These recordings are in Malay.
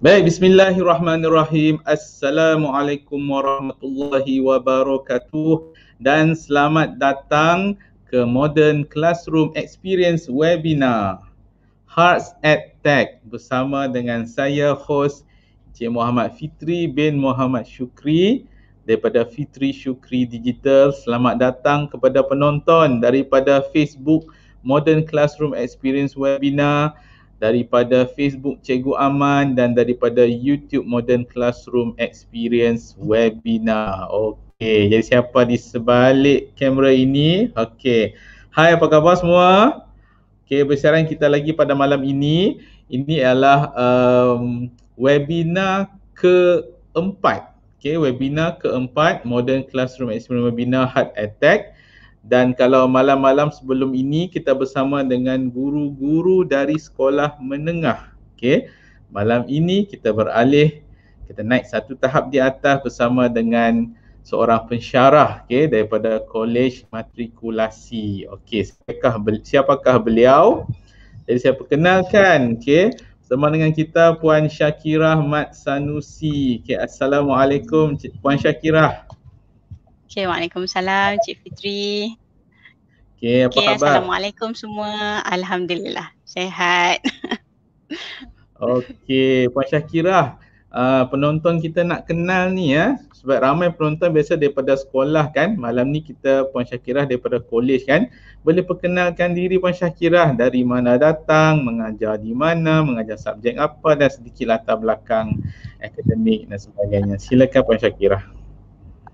Baik, bismillahirrahmanirrahim. Assalamualaikum warahmatullahi wabarakatuh dan selamat datang ke Modern Classroom Experience Webinar Hearts at Tech bersama dengan saya host Cik Muhammad Fitri bin Muhammad Shukri daripada Fitri Shukri Digital. Selamat datang kepada penonton daripada Facebook Modern Classroom Experience Webinar daripada Facebook Cikgu Aman dan daripada YouTube Modern Classroom Experience Webinar. Okey, jadi siapa di sebalik kamera ini? Okey. Hai, apa khabar semua? Okey, bersiaran kita lagi pada malam ini. Ini adalah um, webinar keempat. Okey, webinar keempat Modern Classroom Experience Webinar Heart Attack dan kalau malam-malam sebelum ini kita bersama dengan guru-guru dari sekolah menengah okey malam ini kita beralih kita naik satu tahap di atas bersama dengan seorang pensyarah okay? daripada kolej matrikulasi okey siapakah siapakah beliau jadi saya perkenalkan okey bersama dengan kita puan Syakirah Mat Sanusi okey assalamualaikum puan Syakirah Okay, Waalaikumsalam Cik Fitri. Okay, apa okay, khabar? Assalamualaikum semua. Alhamdulillah, sehat. okay, Puan Syakira, uh, ah, penonton kita nak kenal ni ya. Sebab ramai penonton biasa daripada sekolah kan. Malam ni kita Puan Syakira daripada kolej kan. Boleh perkenalkan diri Puan Syakira dari mana datang, mengajar di mana, mengajar subjek apa dan sedikit latar belakang akademik dan sebagainya. Silakan Puan Syakira.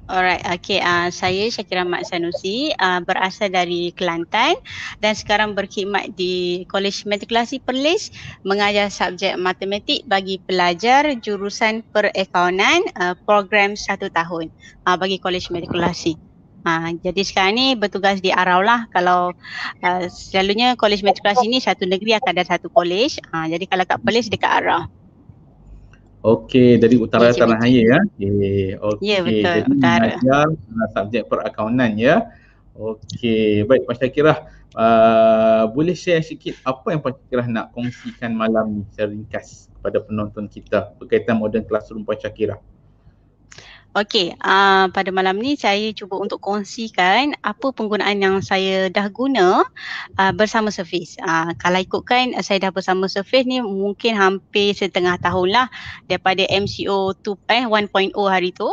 Alright, okay. Uh, saya Syakira mak Sanusi, uh, berasal dari Kelantan dan sekarang berkhidmat di Kolej Matrikulasi Perlis mengajar subjek matematik bagi pelajar jurusan perakaunan uh, program satu tahun uh, bagi Kolej Matrikulasi. Ha, jadi sekarang ni bertugas di Arau lah kalau uh, selalunya kolej matrikulasi ni satu negeri akan ada satu kolej. Ha, jadi kalau kat Perlis dekat Arau. Okey, dari utara yes, tanah air ya. Okey, okey. Ya, betul. Jadi, utara. Uh, subjek perakaunan ya. Okey, baik Pak Syakirah. Uh, boleh share sikit apa yang Pak Syakirah nak kongsikan malam ni secara ringkas kepada penonton kita berkaitan modern classroom Pak Syakirah. Okey, uh, pada malam ni saya cuba untuk kongsikan apa penggunaan yang saya dah guna uh, bersama Surface. Uh, kalau ikutkan saya dah bersama Surface ni mungkin hampir setengah tahun lah daripada MCO 2, eh, 1.0 hari tu.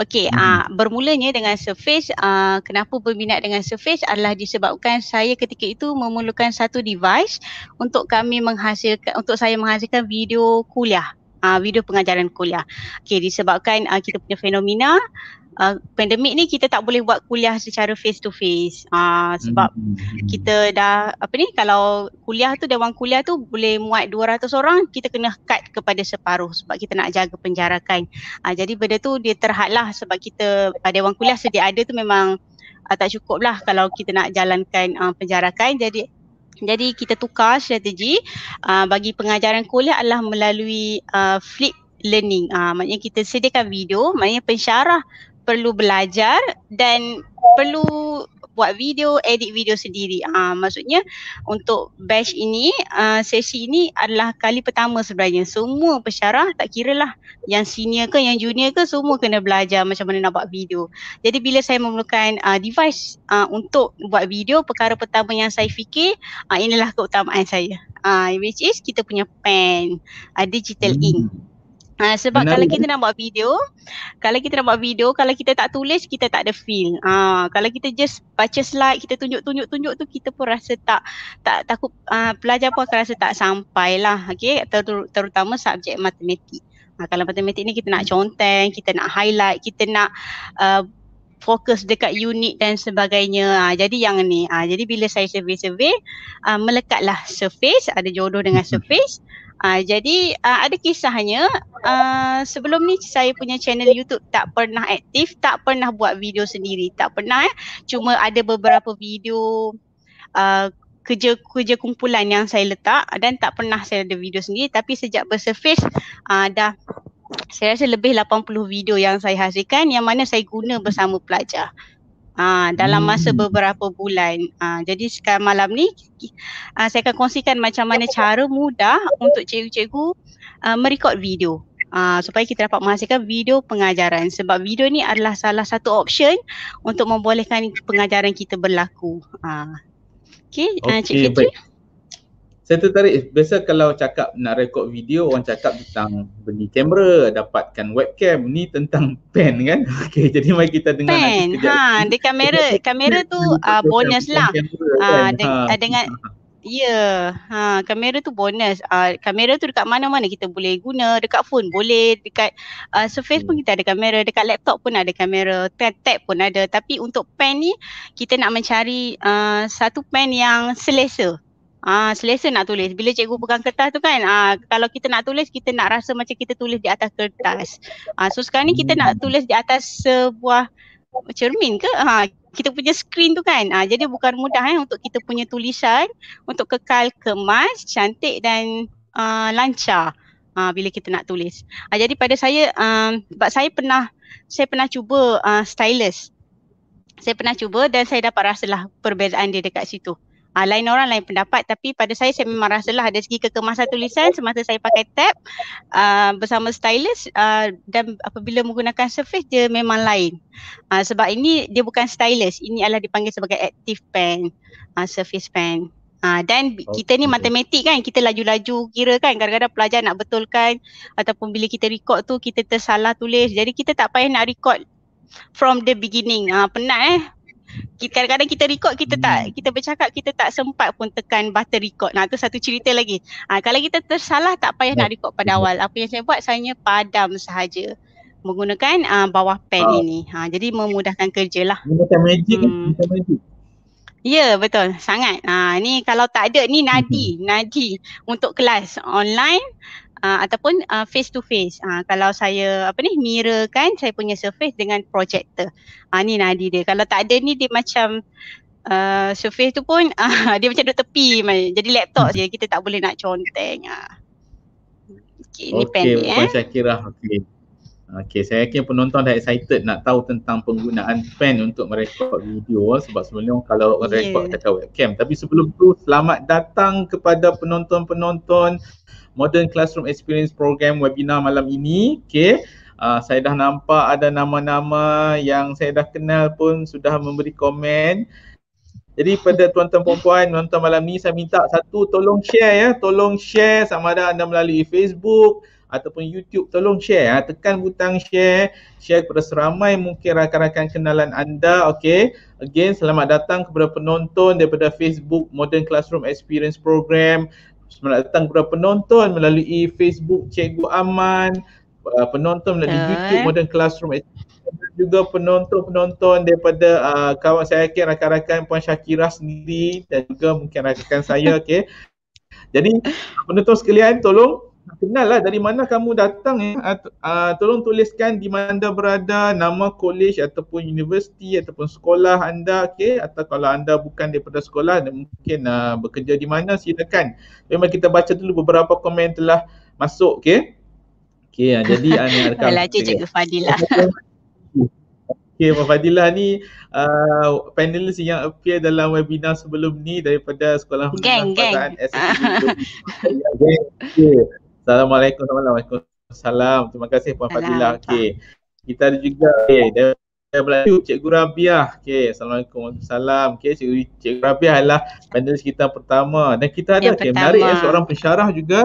Okey, ah, hmm. uh, bermulanya dengan Surface, uh, kenapa berminat dengan Surface adalah disebabkan saya ketika itu memerlukan satu device untuk kami menghasilkan, untuk saya menghasilkan video kuliah uh, video pengajaran kuliah. Okey disebabkan uh, kita punya fenomena Uh, pandemik ni kita tak boleh buat kuliah secara face to face sebab hmm. kita dah apa ni kalau kuliah tu dewan kuliah tu boleh muat 200 orang kita kena cut kepada separuh sebab kita nak jaga penjarakan uh, jadi benda tu dia terhadlah sebab kita pada dewan kuliah sedia ada tu memang uh, tak cukup lah kalau kita nak jalankan uh, penjarakan jadi jadi kita tukar strategi uh, bagi pengajaran kuliah adalah melalui uh, flip learning. Uh, maknanya kita sediakan video, maknanya pensyarah perlu belajar dan perlu buat video, edit video sendiri. Ah maksudnya untuk batch ini, uh, sesi ini adalah kali pertama sebenarnya. Semua pesyarah tak kira lah yang senior ke yang junior ke semua kena belajar macam mana nak buat video. Jadi bila saya memerlukan uh, device uh, untuk buat video, perkara pertama yang saya fikir uh, inilah keutamaan saya. Uh, which is kita punya pen, uh, digital hmm. ink. Ha, sebab Menarik. kalau kita nak buat video, kalau kita nak buat video, kalau kita tak tulis, kita tak ada feel. Ha, kalau kita just baca slide, kita tunjuk-tunjuk-tunjuk tu, kita pun rasa tak tak takut uh, pelajar pun akan rasa tak sampai lah. Okay, Ter- terutama subjek matematik. Ha, kalau matematik ni kita nak conteng, kita nak highlight, kita nak uh, fokus dekat unit dan sebagainya. Ha, jadi yang ni. Ha, jadi bila saya survey-survey, uh, melekatlah surface, ada jodoh dengan surface. Uh, jadi uh, ada kisahnya uh, sebelum ni saya punya channel YouTube tak pernah aktif, tak pernah buat video sendiri, tak pernah eh. Cuma ada beberapa video uh, kerja-kerja kumpulan yang saya letak dan tak pernah saya ada video sendiri tapi sejak bersurface uh, dah saya rasa lebih 80 video yang saya hasilkan yang mana saya guna bersama pelajar. Ah dalam hmm. masa hmm. beberapa bulan. Ah jadi sekarang malam ni uh, saya akan kongsikan macam mana cara mudah untuk cikgu-cikgu uh, ah, merekod video. Uh, supaya kita dapat menghasilkan video pengajaran sebab video ni adalah salah satu option untuk membolehkan pengajaran kita berlaku. Ah. Uh. okay, uh, cik Fitri saya tertarik biasa kalau cakap nak rekod video orang cakap tentang beli kamera dapatkan webcam ni tentang pen kan Okay, jadi mari kita dengar pen ha di kamera kamera tu uh, bonus lah kamera, uh, ah, kan? de- ha ah, dengan ya yeah. ha kamera tu bonus uh, kamera tu dekat mana-mana kita boleh guna dekat phone boleh dekat uh, surface hmm. pun kita ada kamera dekat laptop pun ada kamera tab pun ada tapi untuk pen ni kita nak mencari uh, satu pen yang selesa Ah selesa nak tulis. Bila cikgu pegang kertas tu kan, ah kalau kita nak tulis kita nak rasa macam kita tulis di atas kertas. Ah so sekarang ni kita nak hmm. tulis di atas sebuah cermin ke? Ah kita punya screen tu kan. Ah jadi bukan mudah eh untuk kita punya tulisan untuk kekal kemas, cantik dan ah lancar. Ah bila kita nak tulis. Ah jadi pada saya um, sebab saya pernah saya pernah cuba ah stylus. Saya pernah cuba dan saya dapat rasalah perbezaan dia dekat situ uh, lain orang lain pendapat tapi pada saya saya memang rasalah ada segi kekemasan tulisan semasa saya pakai tab uh, bersama stylist uh, dan apabila menggunakan surface dia memang lain uh, sebab ini dia bukan stylist ini adalah dipanggil sebagai active pen uh, surface pen Ah ha, dan okay. Oh, kita ni matematik kan kita laju-laju kira kan kadang-kadang pelajar nak betulkan ataupun bila kita record tu kita tersalah tulis jadi kita tak payah nak record from the beginning ah penat eh kadang-kadang kita record kita tak hmm. kita bercakap kita tak sempat pun tekan button record. Nah tu satu cerita lagi. Ha, kalau kita tersalah tak payah nak ya. record pada awal. Apa yang saya buat saya padam sahaja menggunakan uh, bawah pen uh, ini. Ha, jadi memudahkan kerjalah. Macam magic eh? hmm. macam magic. Ya yeah, betul sangat. Ha, ni kalau tak ada ni nadi, hmm. nadi untuk kelas online uh, ataupun uh, ah, face to face. Uh, ah, kalau saya apa ni mirror kan saya punya surface dengan projector. Ah uh, ni nadi dia. Kalau tak ada ni dia macam uh, surface tu pun uh, dia macam duduk tepi macam. Jadi laptop je kita tak boleh nak conteng. Uh. Okey ni okay, pendek eh. Okey, Okay. Okey. saya yakin penonton dah excited nak tahu tentang penggunaan pen untuk merekod video eh, sebab sebelum ni kalau yeah. rekod kat webcam. Tapi sebelum tu selamat datang kepada penonton-penonton Modern Classroom Experience Program webinar malam ini. Okay. Uh, ah, saya dah nampak ada nama-nama yang saya dah kenal pun sudah memberi komen. Jadi pada tuan-tuan puan-puan nonton malam ni saya minta satu tolong share ya. Tolong share sama ada anda melalui Facebook ataupun YouTube tolong share ya. Tekan butang share, share kepada seramai mungkin rakan-rakan kenalan anda. Okay. Again selamat datang kepada penonton daripada Facebook Modern Classroom Experience Program Selamat datang kepada penonton melalui Facebook Cikgu Aman, uh, penonton melalui uh, YouTube eh. Modern Classroom juga penonton-penonton daripada uh, kawan saya yakin rakan-rakan Puan Syakira sendiri dan juga mungkin rakan saya okey. Jadi penonton sekalian tolong kenal lah dari mana kamu datang ya. Uh, tolong tuliskan di mana anda berada, nama college ataupun universiti ataupun sekolah anda okay. atau kalau anda bukan daripada sekolah anda mungkin uh, bekerja di mana silakan. Memang kita baca dulu beberapa komen telah masuk okay. Okay uh, jadi Ani Arkam. Kalau cik cikgu Fadilah. Okay Puan Fadilah ni uh, panelis yang appear dalam webinar sebelum ni daripada Sekolah Gang, gang. SSC. Geng, Assalamualaikum Assalamualaikum Salam. Terima kasih Puan Fadilah. Okey. Kita ada juga okay. Eh, dari Melayu Cikgu Rabiah. Okey. Assalamualaikum. Salam. Okey. Cikgu, Cikgu Rabiah adalah panelis kita pertama. Dan kita ada yang okay. menarik ya, seorang pensyarah juga.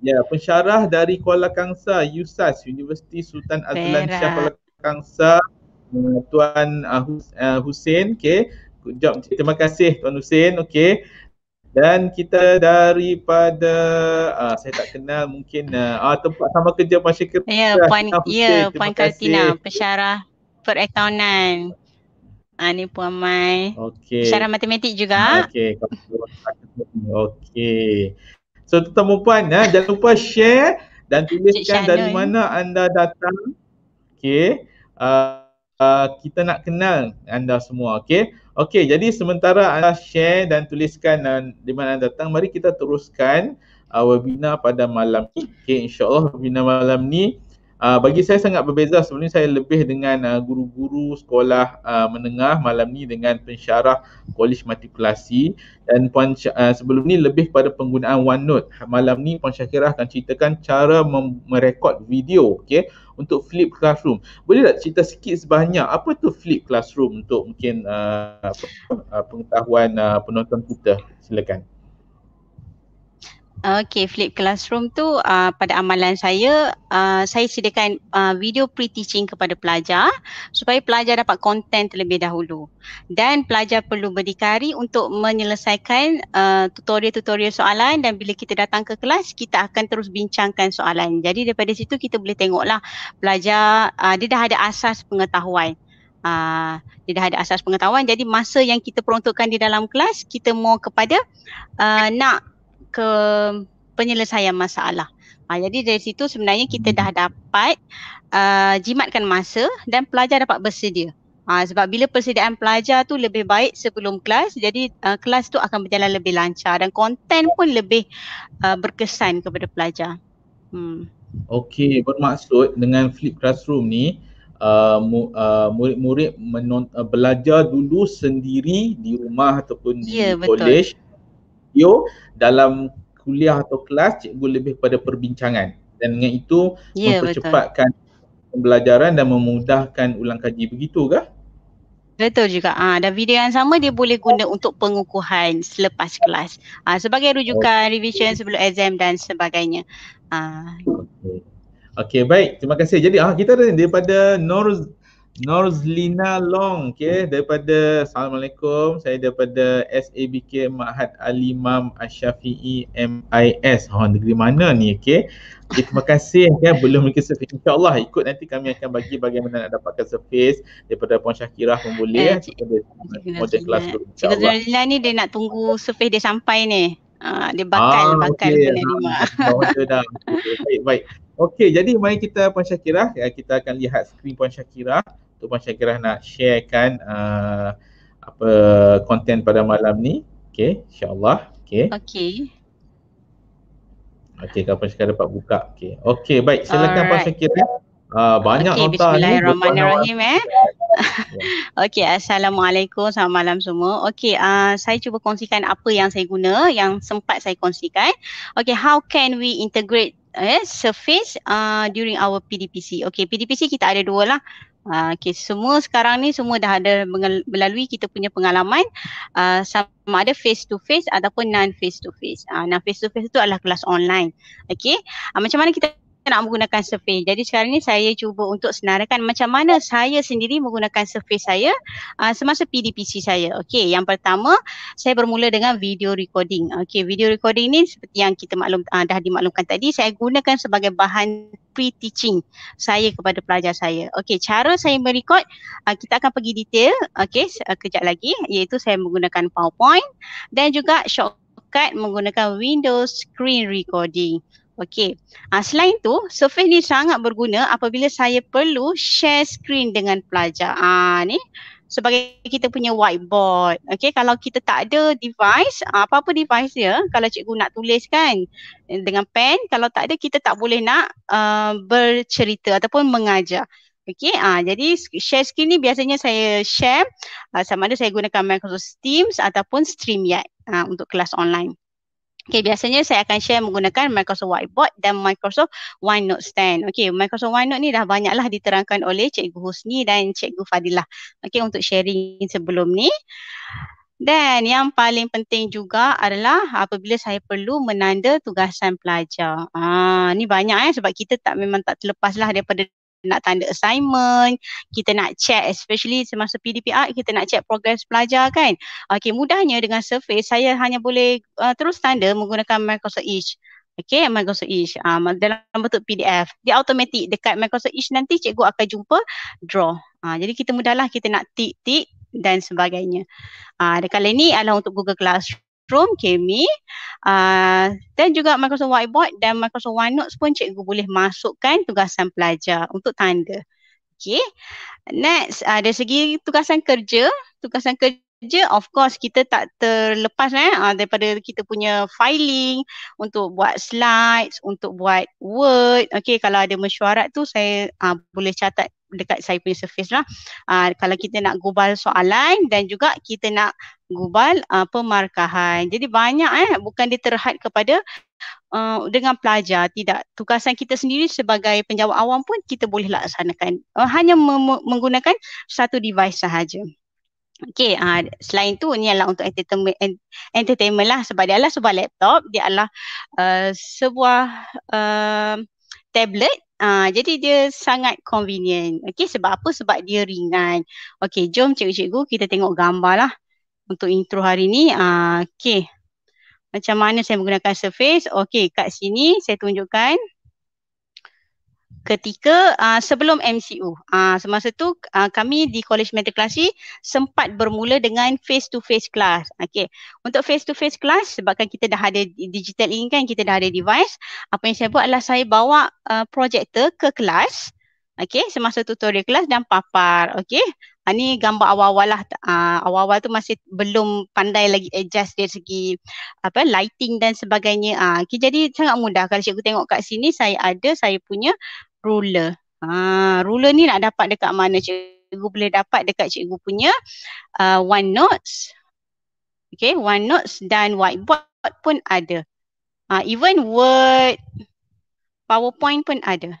Ya, yeah, pensyarah dari Kuala Kangsa, USAS, Universiti Sultan Azlan Shah Kuala Kangsa. Tuan uh, Hussein. Okey. Good job. Terima kasih Tuan Hussein. Okey. Dan kita daripada uh, saya tak kenal mungkin uh, tempat sama kerja masih ke Ya, Puan, ya, Puan Kartina, pesyarah perakaunan. Ah, ni Puan Mai. Okey. Pesyarah matematik juga. Okey. Okey. So, tuan-tuan puan, ha, jangan lupa share dan tuliskan dari mana anda datang. Okey. Uh, uh, kita nak kenal anda semua. Okey. Okey, jadi sementara anda share dan tuliskan uh, di mana anda datang, mari kita teruskan uh, webinar pada malam ni. Okey, insyaAllah webinar malam ni uh, bagi saya sangat berbeza. Sebelum ni saya lebih dengan uh, guru-guru sekolah uh, menengah malam ni dengan pensyarah kolej matrikulasi dan Puan uh, sebelum ni lebih pada penggunaan OneNote. Malam ni Puan Syakirah akan ceritakan cara merekod video. Okey, untuk flip classroom. Boleh tak cerita sikit sebanyak apa tu flip classroom untuk mungkin uh, uh pengetahuan uh, penonton kita? Silakan. Okay, flip classroom tu uh, pada amalan saya, uh, saya sediakan uh, video pre-teaching kepada pelajar supaya pelajar dapat konten terlebih dahulu. Dan pelajar perlu berdikari untuk menyelesaikan uh, tutorial-tutorial soalan dan bila kita datang ke kelas, kita akan terus bincangkan soalan. Jadi daripada situ kita boleh tengoklah pelajar, uh, dia dah ada asas pengetahuan. Uh, dia dah ada asas pengetahuan. Jadi masa yang kita peruntukkan di dalam kelas, kita mau kepada uh, nak ke penyelesaian masalah. Ha, jadi dari situ sebenarnya kita hmm. dah dapat uh, jimatkan masa dan pelajar dapat bersedia. Ha, sebab bila persediaan pelajar tu lebih baik sebelum kelas, jadi uh, kelas tu akan berjalan lebih lancar dan konten pun lebih uh, berkesan kepada pelajar. Hmm. Okey, bermaksud dengan flip classroom ni uh, uh murid-murid menon- uh, belajar dulu sendiri di rumah ataupun di yeah, ya, college betul video dalam kuliah atau kelas cikgu lebih pada perbincangan dan dengan itu yeah, ya, mempercepatkan betul. pembelajaran dan memudahkan ulang kaji begitu kah Betul juga. Ah ha, dan video yang sama dia boleh guna untuk pengukuhan selepas kelas. Ha, sebagai rujukan revision sebelum exam dan sebagainya. Ah ha. okey. Okey, baik. Terima kasih. Jadi ah kita ada daripada Nor Norzlina Long okay daripada Assalamualaikum saya daripada SABK Mahat Alimam Ashafii MIS oh, ha, negeri mana ni okay Okay, terima kasih okay. belum mereka surface. InsyaAllah ikut nanti kami akan bagi bagaimana nak dapatkan surface daripada Puan Syakirah pun boleh. Eh, model kelas dulu insyaAllah. Cik Nazrina ni dia nak tunggu surface dia sampai ni. Uh, dia bakal, ah, bakal okay. dia nak ah, dia dah. Okay, baik, baik. Okey, jadi mari kita Puan Syakirah, ya, kita akan lihat skrin Puan Syakirah untuk Puan Syakirah nak sharekan uh, apa konten pada malam ni. Okey, insyaAllah. Okey. Okey. Okey, kalau Puan Syakirah dapat buka. Okey, okay, baik. Silakan Alright. Puan Syakirah. Uh, banyak okay, nota Bismillahirrahmanirrahim eh. Okey, Assalamualaikum. Selamat malam semua. Okey, uh, saya cuba kongsikan apa yang saya guna, yang sempat saya kongsikan. Okey, how can we integrate eh, surface uh, during our PDPC. Okay, PDPC kita ada dua lah. Uh, okay, semua sekarang ni semua dah ada melalui kita punya pengalaman uh, sama ada face to face ataupun non face to face. Uh, non face to face tu adalah kelas online. Okay, uh, macam mana kita kita nak menggunakan surface. Jadi sekarang ni saya cuba untuk senarakan macam mana saya sendiri menggunakan surface saya uh, semasa PDPC saya. Okey, yang pertama saya bermula dengan video recording. Okey, video recording ni seperti yang kita maklum uh, dah dimaklumkan tadi saya gunakan sebagai bahan pre-teaching saya kepada pelajar saya. Okey, cara saya merekod uh, ah, kita akan pergi detail okey uh, kejap lagi iaitu saya menggunakan PowerPoint dan juga shortcut menggunakan Windows screen recording. Okey. Ha, selain tu, Surface ni sangat berguna apabila saya perlu share screen dengan pelajar. Ah ni sebagai kita punya whiteboard. Okey, kalau kita tak ada device, ah, apa-apa device dia, kalau cikgu nak tulis kan eh, dengan pen, kalau tak ada kita tak boleh nak uh, bercerita ataupun mengajar. Okey, ah jadi share screen ni biasanya saya share uh, sama ada saya gunakan Microsoft Teams ataupun StreamYard uh, untuk kelas online. Okay, biasanya saya akan share menggunakan Microsoft Whiteboard dan Microsoft OneNote Stand. Okay, Microsoft OneNote ni dah banyaklah diterangkan oleh Cikgu Husni dan Cikgu Fadilah. Okay, untuk sharing sebelum ni. Dan yang paling penting juga adalah apabila saya perlu menanda tugasan pelajar. Ah, ni banyak eh sebab kita tak memang tak terlepaslah daripada nak tanda assignment, kita nak check especially semasa PDPR kita nak check progress pelajar kan. Okey, mudahnya dengan survey saya hanya boleh uh, terus tanda menggunakan Microsoft Edge. Okay, Microsoft Edge um, dalam bentuk PDF. Dia automatik dekat Microsoft Edge nanti cikgu akan jumpa draw. Uh, jadi kita mudahlah kita nak tik-tik dan sebagainya. Uh, dekat lain ni adalah untuk Google Classroom, kami e. Uh, juga Microsoft Whiteboard dan Microsoft OneNote pun cikgu boleh masukkan tugasan pelajar untuk tanda. Okay. Next, uh, dari segi tugasan kerja, tugasan kerja kerja of course kita tak terlepas eh ah, daripada kita punya filing untuk buat slides untuk buat word okey kalau ada mesyuarat tu saya uh, boleh catat dekat saya punya surface lah uh, kalau kita nak gubal soalan dan juga kita nak gubal uh, pemarkahan jadi banyak eh bukan dia terhad kepada Uh, dengan pelajar tidak tugasan kita sendiri sebagai penjawab awam pun kita boleh laksanakan uh, hanya menggunakan satu device sahaja Okay, uh, ah, selain tu ni adalah untuk entertainment, entertainment lah sebab dia adalah sebuah laptop, dia adalah uh, sebuah uh, tablet. Uh, jadi dia sangat convenient. Okay, sebab apa? Sebab dia ringan. Okay, jom cikgu-cikgu kita tengok gambar lah untuk intro hari ni. Uh, ah, okay, macam mana saya menggunakan surface? Okay, kat sini saya tunjukkan ketika uh, sebelum MCU. Uh, ah, semasa tu uh, kami di College Metaklasi sempat bermula dengan face to face class. Okey. Untuk face to face class sebabkan kita dah ada digital ini kan kita dah ada device, apa yang saya buat adalah saya bawa uh, projector ke kelas. Okey, semasa tutorial kelas dan papar. Okey. Ha, ni gambar awal-awal lah. Ha, awal-awal tu masih belum pandai lagi adjust dari segi apa lighting dan sebagainya. Ha, okay, jadi sangat mudah. Kalau cikgu tengok kat sini, saya ada saya punya ruler. Ha, ruler ni nak dapat dekat mana cikgu boleh dapat dekat cikgu punya uh, one notes. Okay, one notes dan whiteboard pun ada. Ha, even word, powerpoint pun ada.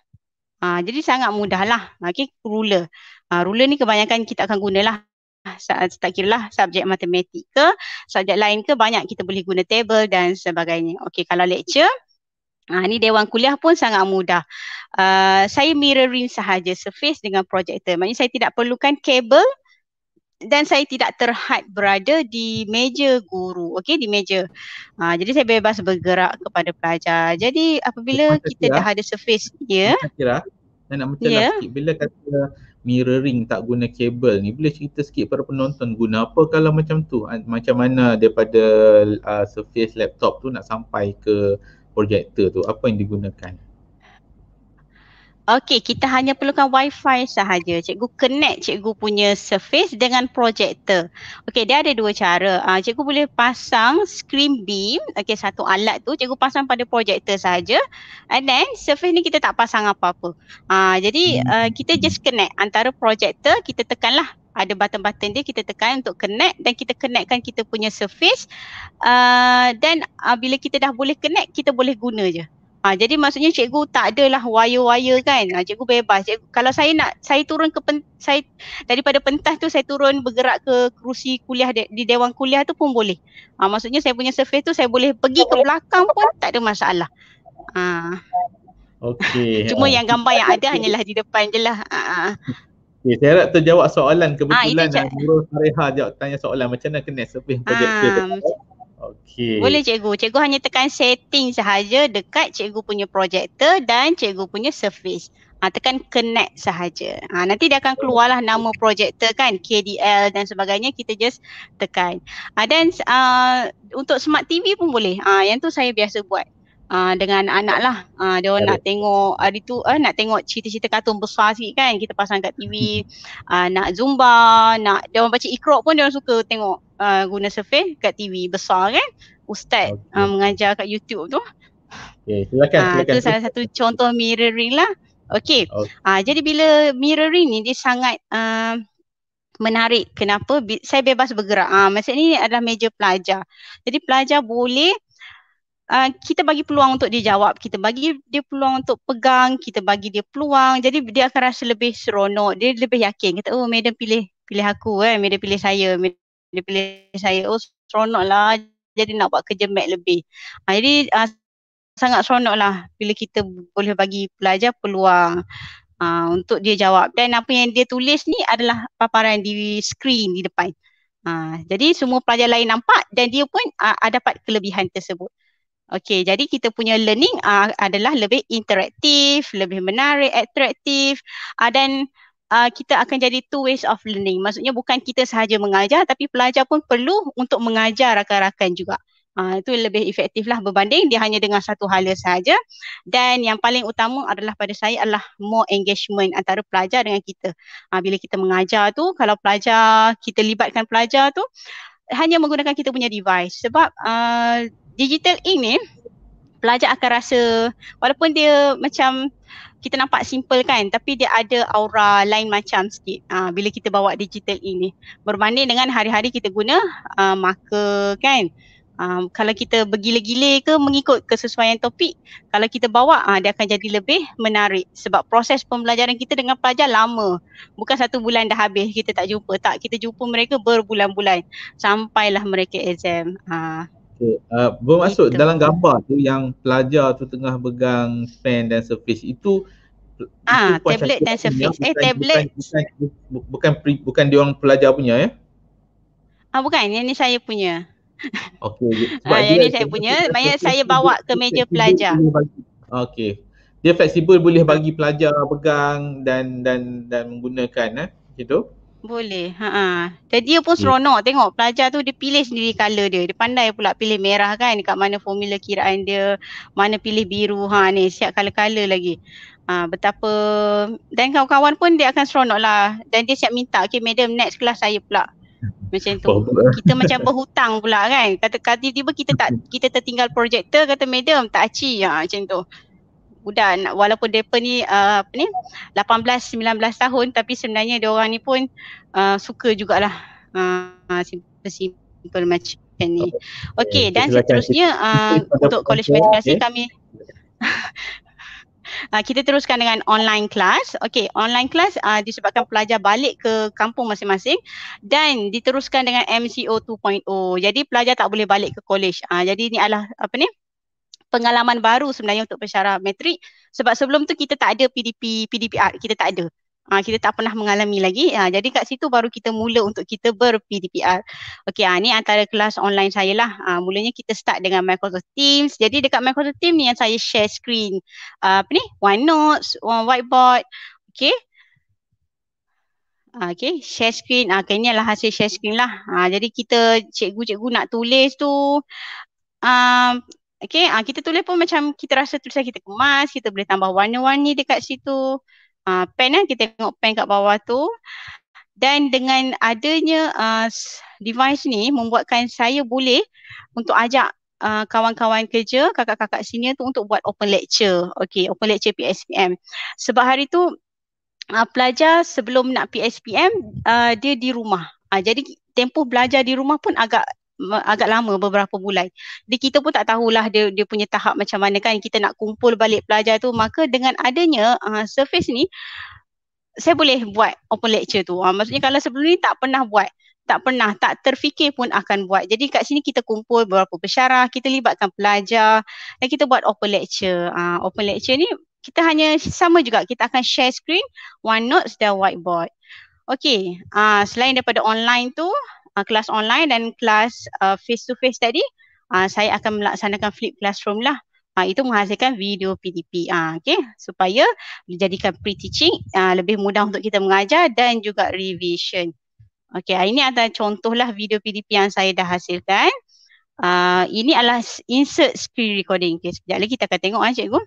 Ha, jadi sangat mudah lah. Okay, ruler. Ha, ruler ni kebanyakan kita akan gunalah. Tak kira lah subjek matematik ke, subjek lain ke banyak kita boleh guna table dan sebagainya. Okay, kalau lecture, Ha, ah, ni dewan kuliah pun sangat mudah. Uh, saya mirroring sahaja surface dengan projector. Maknanya saya tidak perlukan kabel dan saya tidak terhad berada di meja guru. Okey, di meja. Ha, jadi saya bebas bergerak kepada pelajar. Jadi apabila Kira, kita dah ada surface, ya. Yeah. Kira, saya nak mencelah yeah. sikit. Bila kata mirroring tak guna kabel ni, boleh cerita sikit para penonton guna apa kalau macam tu? Macam mana daripada uh, surface laptop tu nak sampai ke projector tu apa yang digunakan Okey, kita hanya perlukan wifi sahaja. Cikgu connect cikgu punya surface dengan projector. Okey, dia ada dua cara. Uh, cikgu boleh pasang screen beam. Okey, satu alat tu cikgu pasang pada projector sahaja. And then surface ni kita tak pasang apa-apa. Uh, jadi uh, kita just connect antara projector, kita tekanlah ada button-button dia kita tekan untuk connect dan kita connectkan kita punya surface ah, dan uh, uh, bila kita dah boleh connect kita boleh guna je. Ha, jadi maksudnya cikgu tak adalah wire-wire kan. Ha, cikgu bebas. Cikgu, kalau saya nak saya turun ke pen, saya daripada pentas tu saya turun bergerak ke kerusi kuliah de, di dewan kuliah tu pun boleh. Ha, maksudnya saya punya surface tu saya boleh pergi ke belakang pun tak ada masalah. Ha. Okey. Cuma yang gambar yang ada hanyalah di depan je lah. Ha. Okay, saya harap terjawab soalan ah, kebetulan yang Nurul Fariha jawab tanya soalan macam mana kena servis projektor. Ah. Ha. Okey. Boleh cikgu. Cikgu hanya tekan setting sahaja dekat cikgu punya projektor dan cikgu punya surface. Ha, tekan connect sahaja. Ha, nanti dia akan keluarlah nama projektor kan, KDL dan sebagainya. Kita just tekan. Ha, dan uh, untuk smart TV pun boleh. Ha, yang tu saya biasa buat uh, dengan anak lah. Uh, dia nak tengok hari ah, tu uh, nak tengok cerita-cerita kartun besar sikit kan. Kita pasang kat TV. Uh, nak Zumba, nak dia orang baca Iqra pun dia orang suka tengok uh, guna surface kat TV besar kan. Ustaz okay. uh, mengajar kat YouTube tu. Okay, silakan, silakan. Uh, itu salah satu contoh mirroring lah. Okay, okay. Uh, jadi bila mirroring ni dia sangat uh, menarik. Kenapa? Bi- saya bebas bergerak. Uh, maksudnya ni adalah meja pelajar. Jadi pelajar boleh Uh, kita bagi peluang untuk dia jawab, kita bagi dia peluang untuk pegang, kita bagi dia peluang. Jadi dia akan rasa lebih seronok, dia lebih yakin. Kata, oh madam pilih pilih aku eh, madam pilih saya, madam pilih saya. Oh seronok lah, jadi nak buat kerja mat lebih. Uh, jadi uh, sangat seronok lah bila kita boleh bagi pelajar peluang uh, untuk dia jawab. Dan apa yang dia tulis ni adalah paparan di screen di depan. Uh, jadi semua pelajar lain nampak dan dia pun uh, dapat kelebihan tersebut. Okay, jadi kita punya learning uh, adalah lebih interaktif, lebih menarik, atraktif uh, ah, dan uh, kita akan jadi two ways of learning. Maksudnya bukan kita sahaja mengajar tapi pelajar pun perlu untuk mengajar rakan-rakan juga. Uh, itu lebih efektiflah berbanding dia hanya dengan satu hala sahaja dan yang paling utama adalah pada saya adalah more engagement antara pelajar dengan kita. Uh, bila kita mengajar tu, kalau pelajar, kita libatkan pelajar tu hanya menggunakan kita punya device sebab uh, digital ini pelajar akan rasa walaupun dia macam kita nampak simple kan tapi dia ada aura lain macam sikit uh, bila kita bawa digital ini berbanding dengan hari-hari kita guna uh, marker kan um, kalau kita bergila-gila ke mengikut kesesuaian topik kalau kita bawa uh, dia akan jadi lebih menarik sebab proses pembelajaran kita dengan pelajar lama bukan satu bulan dah habis kita tak jumpa tak kita jumpa mereka berbulan-bulan sampailah mereka exam uh, Okay. Uh, bermaksud Betul. dalam gambar tu yang pelajar tu tengah pegang pen dan surface itu Ah, itu tablet dan surface. Eh, bukan, eh, tablet. Bukan bukan, bukan, bukan, bukan dia orang pelajar punya ya? Ah, bukan. Yang ni saya punya. Okey. Ah, sebab ah, yang ni saya punya, banyak saya bawa ke meja pelajar. Okey. Dia fleksibel boleh bagi pelajar pegang dan dan dan menggunakan eh. Gitu. Boleh. Ha Jadi dia pun hmm. seronok hmm. tengok pelajar tu dia pilih sendiri color dia. Dia pandai pula pilih merah kan dekat mana formula kiraan dia, mana pilih biru. Ha ni siap color-color lagi. Ha, betapa dan kawan-kawan pun dia akan seronok lah dan dia siap minta okay madam next kelas saya pula macam tu. Kita macam berhutang pula kan. Kata tiba-tiba kita tak kita tertinggal projektor kata madam tak aci ha, macam tu budak walaupun depa ni uh, apa ni 18 19 tahun tapi sebenarnya dia orang ni pun uh, suka jugalah uh, simple simple macam okay. ni. Oh, okey eh, dan seterusnya uh, untuk college matrikulasi okay. kami Uh, kita teruskan dengan online class. Okey, online class uh, disebabkan pelajar balik ke kampung masing-masing dan diteruskan dengan MCO 2.0. Jadi pelajar tak boleh balik ke college. Uh, jadi ini adalah apa ni? pengalaman baru sebenarnya untuk pensyarah metrik sebab sebelum tu kita tak ada PDP PDPR kita tak ada Ha, kita tak pernah mengalami lagi. Ha, jadi kat situ baru kita mula untuk kita ber-PDPR. Okay, ha, ah, ni antara kelas online saya lah. Ha, mulanya kita start dengan Microsoft Teams. Jadi dekat Microsoft Teams ni yang saya share screen. Uh, apa ni? OneNotes, One Whiteboard. Okay. Ha, okay, share screen. Ha, okay, adalah hasil share screen lah. Ha, jadi kita cikgu-cikgu nak tulis tu. Um, Okay, uh, kita tulis pun macam kita rasa tulisan kita kemas, kita boleh tambah warna-warni dekat situ. Uh, pen kan, kita tengok pen kat bawah tu. Dan dengan adanya uh, device ni membuatkan saya boleh untuk ajak uh, kawan-kawan kerja, kakak-kakak senior tu untuk buat open lecture. Okay, open lecture PSPM. Sebab hari tu uh, pelajar sebelum nak PSPM, uh, dia di rumah. Uh, jadi tempoh belajar di rumah pun agak agak lama beberapa bulan. Jadi kita pun tak tahulah dia dia punya tahap macam mana kan kita nak kumpul balik pelajar tu maka dengan adanya uh, surface ni saya boleh buat open lecture tu. Uh, maksudnya kalau sebelum ni tak pernah buat tak pernah, tak terfikir pun akan buat. Jadi kat sini kita kumpul beberapa pesyarah, kita libatkan pelajar dan kita buat open lecture. Uh, open lecture ni kita hanya sama juga, kita akan share screen, one notes dan whiteboard. Okay, uh, selain daripada online tu, uh, kelas online dan kelas face to face tadi uh, saya akan melaksanakan flip classroom lah uh, itu menghasilkan video PDP uh, okey supaya menjadikan pre teaching uh, lebih mudah untuk kita mengajar dan juga revision Okay, uh, ini adalah contohlah video PDP yang saya dah hasilkan uh, ini adalah insert screen recording okey sekejap lagi kita akan tengok ah cikgu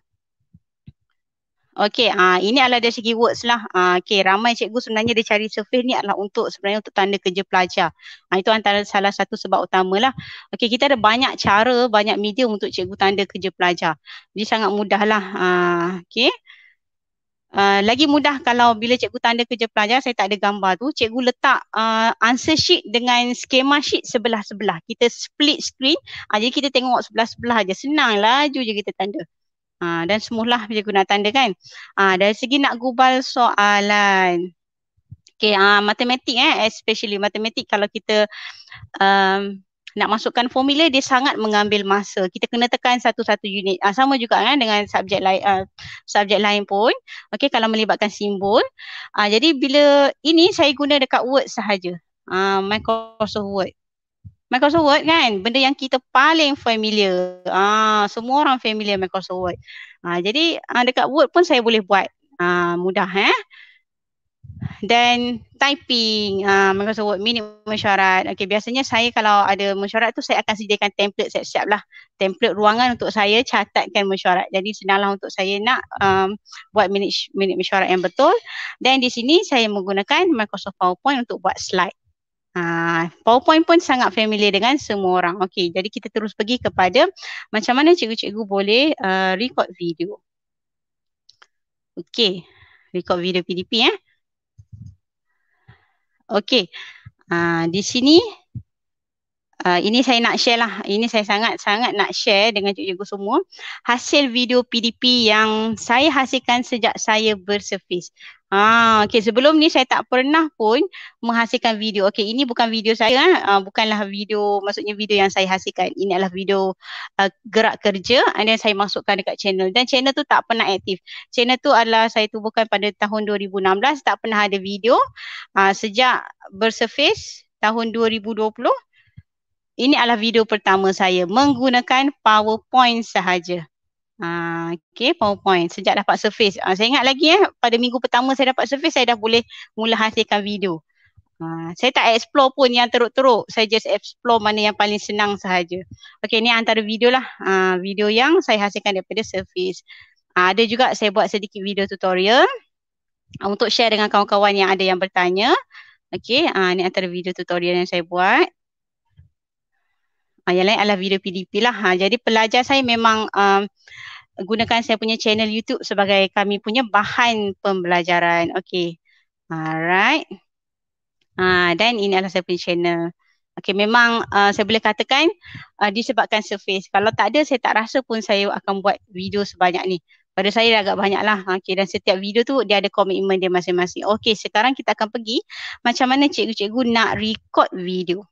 Okay, uh, ah, ini adalah dari segi words lah. Uh, ah, okay, ramai cikgu sebenarnya dia cari surface ni adalah untuk sebenarnya untuk tanda kerja pelajar. Uh, itu antara salah satu sebab utama lah. Okay, kita ada banyak cara, banyak media untuk cikgu tanda kerja pelajar. Jadi sangat mudah lah. Uh, okay. Uh, lagi mudah kalau bila cikgu tanda kerja pelajar saya tak ada gambar tu cikgu letak uh, answer sheet dengan skema sheet sebelah-sebelah kita split screen uh, jadi kita tengok sebelah-sebelah aja senang lah, jujur kita tanda Ha, dan semulah bila guna tanda kan. Ha, dari segi nak gubal soalan. Okay, ha, matematik eh, especially matematik kalau kita um, nak masukkan formula dia sangat mengambil masa. Kita kena tekan satu-satu unit. Ha, sama juga kan dengan subjek lain uh, subjek lain pun. okay, kalau melibatkan simbol. Ha, jadi bila ini saya guna dekat Word sahaja. Ha, Microsoft Word. Microsoft Word kan benda yang kita paling familiar. Ah semua orang familiar Microsoft Word. Ah jadi ah, dekat Word pun saya boleh buat. Ah mudah eh. Dan typing ah Microsoft Word minit mesyuarat. Okey biasanya saya kalau ada mesyuarat tu saya akan sediakan template siap-siap lah. Template ruangan untuk saya catatkan mesyuarat. Jadi senanglah untuk saya nak um, buat minit minit mesyuarat yang betul. Dan di sini saya menggunakan Microsoft PowerPoint untuk buat slide. Ah, PowerPoint pun sangat familiar dengan semua orang. Okey, jadi kita terus pergi kepada macam mana cikgu-cikgu boleh uh, record video. Okey, record video PDP eh. Okey, uh, di sini Uh, ini saya nak share lah. Ini saya sangat-sangat nak share dengan cikgu-cikgu semua. Hasil video PDP yang saya hasilkan sejak saya bersurface. ah, okay. Sebelum ni saya tak pernah pun menghasilkan video. Okay, ini bukan video saya. Uh, bukanlah video, maksudnya video yang saya hasilkan. Ini adalah video uh, gerak kerja dan saya masukkan dekat channel. Dan channel tu tak pernah aktif. Channel tu adalah saya tubuhkan pada tahun 2016. Tak pernah ada video. Uh, sejak bersurface tahun 2020 ini adalah video pertama saya menggunakan PowerPoint sahaja. Ha, ah, okay, PowerPoint. Sejak dapat surface. Ha, saya ingat lagi eh, pada minggu pertama saya dapat surface, saya dah boleh mula hasilkan video. Ha, saya tak explore pun yang teruk-teruk. Saya just explore mana yang paling senang sahaja. Okay, ni antara video lah. Ha, video yang saya hasilkan daripada surface. Ha, ada juga saya buat sedikit video tutorial untuk share dengan kawan-kawan yang ada yang bertanya. Okay, ha, ni antara video tutorial yang saya buat. Ha, yang lain adalah video PDP lah. Ha, jadi pelajar saya memang um, gunakan saya punya channel YouTube sebagai kami punya bahan pembelajaran. Okay. Alright. Ha, dan ini adalah saya punya channel. Okay, memang uh, saya boleh katakan uh, disebabkan surface. Kalau tak ada, saya tak rasa pun saya akan buat video sebanyak ni. Pada saya dah agak banyak lah. Okay, dan setiap video tu dia ada komitmen dia masing-masing. Okay, sekarang kita akan pergi macam mana cikgu-cikgu nak record video.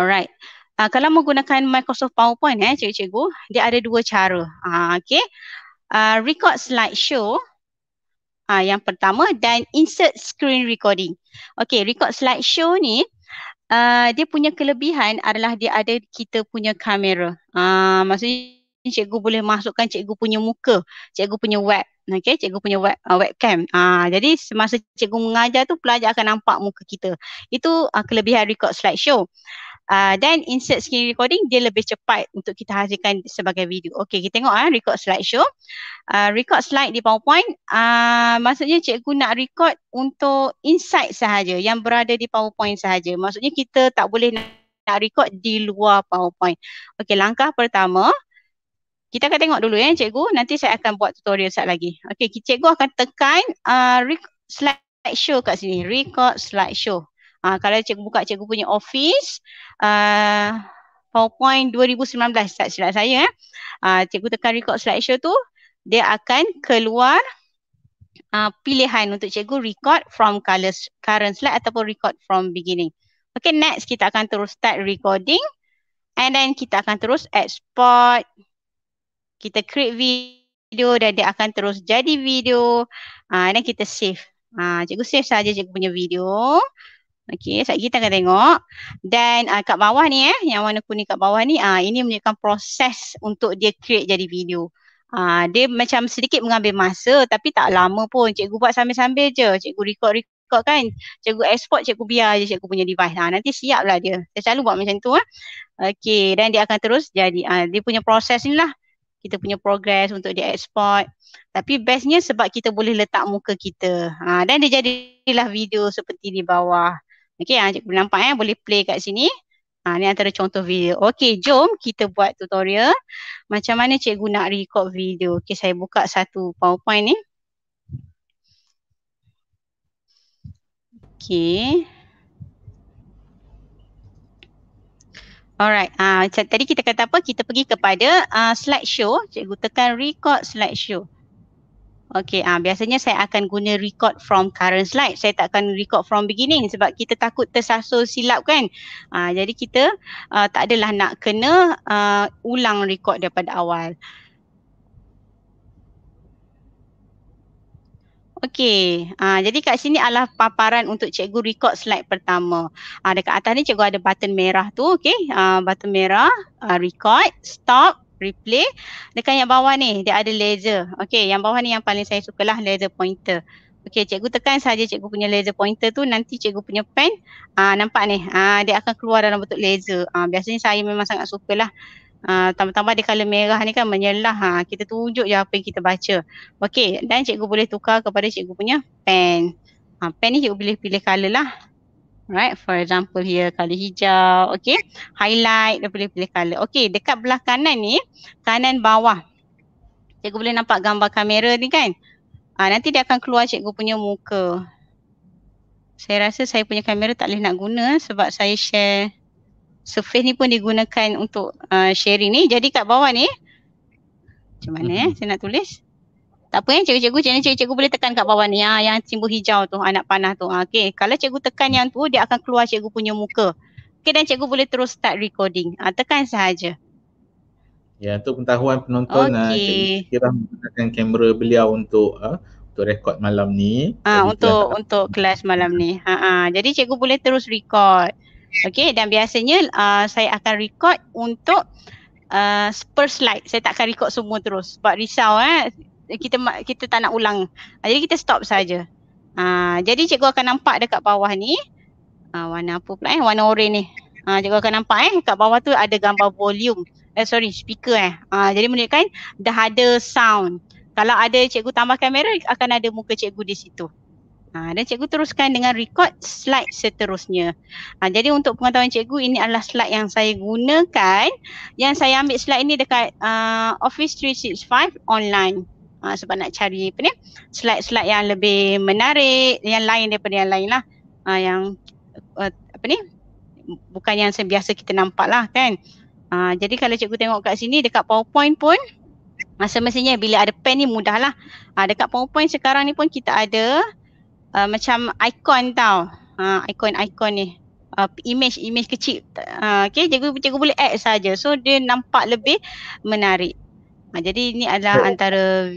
Alright. Uh, kalau menggunakan Microsoft PowerPoint eh cikgu-cikgu, dia ada dua cara. Ah uh, okey. Uh, record slideshow ah uh, yang pertama dan insert screen recording. Okay, record slideshow ni uh, dia punya kelebihan adalah dia ada kita punya kamera. uh, maksudnya cikgu boleh masukkan cikgu punya muka, cikgu punya web Okay, cikgu punya web, uh, webcam. Uh, jadi semasa cikgu mengajar tu pelajar akan nampak muka kita. Itu uh, kelebihan record slideshow. show dan ah, uh, insert screen recording dia lebih cepat untuk kita hasilkan sebagai video. Okey, kita tengok ah uh, record slide show. Uh, ah, record slide di PowerPoint uh, maksudnya cikgu nak record untuk insight sahaja yang berada di PowerPoint sahaja. Maksudnya kita tak boleh nak, record di luar PowerPoint. Okey, langkah pertama kita akan tengok dulu ya cikgu. Nanti saya akan buat tutorial sat lagi. Okey, cikgu akan tekan uh, record slide show kat sini. Record slide show. Uh, kalau cikgu buka cikgu punya office uh, PowerPoint 2019 tak silap saya eh. Uh, cikgu tekan record slideshow tu dia akan keluar uh, pilihan untuk cikgu record from color current slide ataupun record from beginning. Okay next kita akan terus start recording and then kita akan terus export kita create video dan dia akan terus jadi video uh, dan kita save. Uh, cikgu save saja cikgu punya video. Okey, so kita akan tengok dan uh, kat bawah ni eh yang warna kuning kat bawah ni ah uh, ini menunjukkan proses untuk dia create jadi video. uh, dia macam sedikit mengambil masa tapi tak lama pun. Cikgu buat sambil-sambil je. Cikgu record record kan. Cikgu export, cikgu biar je cikgu punya device. Ha, nanti siap lah dia. Saya selalu buat macam tu ah. Eh. Okey, dan dia akan terus jadi ah dia punya proses ni lah kita punya progress untuk dia export. Tapi bestnya sebab kita boleh letak muka kita. Ha, dan dia jadilah video seperti di bawah. Okey, ha, cikgu nampak eh boleh play kat sini. Ha, ni antara contoh video. Okey, jom kita buat tutorial. Macam mana cikgu nak record video. Okey, saya buka satu PowerPoint ni. Okey. Alright, ah uh, tadi kita kata apa? Kita pergi kepada uh, ah, slide show. Cikgu tekan record slide show. Okay, uh, ah, biasanya saya akan guna record from current slide. Saya tak akan record from beginning sebab kita takut tersasul silap kan. uh, jadi kita uh, tak adalah nak kena uh, ulang record daripada awal. Okey, uh, jadi kat sini adalah paparan untuk cikgu record slide pertama. Uh, dekat atas ni cikgu ada button merah tu, okey. Uh, button merah, uh, record, stop, replay. Dekat yang bawah ni dia ada laser. Okey, yang bawah ni yang paling saya sukalah laser pointer. Okey, cikgu tekan saja cikgu punya laser pointer tu nanti cikgu punya pen aa, ah, nampak ni. Aa, ah, dia akan keluar dalam bentuk laser. Aa, ah, biasanya saya memang sangat sukalah Uh, tambah-tambah dia color merah ni kan menyelah ha. Kita tunjuk je apa yang kita baca Okey dan cikgu boleh tukar kepada cikgu punya pen ha, Pen ni cikgu boleh pilih color lah right for example here color hijau okay highlight dia boleh pilih color okay dekat belah kanan ni kanan bawah cikgu boleh nampak gambar kamera ni kan ah ha, nanti dia akan keluar cikgu punya muka saya rasa saya punya kamera tak boleh nak guna sebab saya share surface ni pun digunakan untuk uh, sharing ni jadi kat bawah ni macam mana eh mhm. saya nak tulis tak apa eh cikgu-cikgu macam mana cikgu boleh tekan kat bawah ni ah, yang timbul hijau tu anak panah tu. Ah, okay kalau cikgu tekan yang tu dia akan keluar cikgu punya muka. Okay dan cikgu boleh terus start recording. Ah, tekan sahaja. Ya untuk pentahuan penonton okay. ah, cikgu kira menggunakan kamera beliau untuk ah, untuk rekod malam ni. Ah, jadi untuk kelas untuk kelas malam ni. Ha, ah, jadi cikgu boleh terus record. Okay dan biasanya ah, saya akan record untuk Uh, per slide. Saya tak akan record semua terus sebab risau eh. Eh, kita kita tak nak ulang. Ah, jadi kita stop saja. Ha, jadi cikgu akan nampak dekat bawah ni ha, warna apa pula eh warna oren ni. Ha, cikgu akan nampak eh kat bawah tu ada gambar volume. Eh sorry speaker eh. Ha, jadi menunjukkan dah ada sound. Kalau ada cikgu tambah kamera akan ada muka cikgu di situ. Ha, dan cikgu teruskan dengan record slide seterusnya. Ha, jadi untuk pengetahuan cikgu ini adalah slide yang saya gunakan. Yang saya ambil slide ini dekat uh, Office 365 online uh, sebab nak cari apa ni slide-slide yang lebih menarik yang lain daripada yang lain lah uh, yang uh, apa ni bukan yang sebiasa kita nampak lah kan uh, jadi kalau cikgu tengok kat sini dekat powerpoint pun uh, semestinya bila ada pen ni mudah lah uh, dekat powerpoint sekarang ni pun kita ada uh, macam icon tau icon-icon ni image-image eh, uh, kecil uh, okay cikgu, cikgu boleh add saja so dia nampak lebih menarik jadi ini adalah antara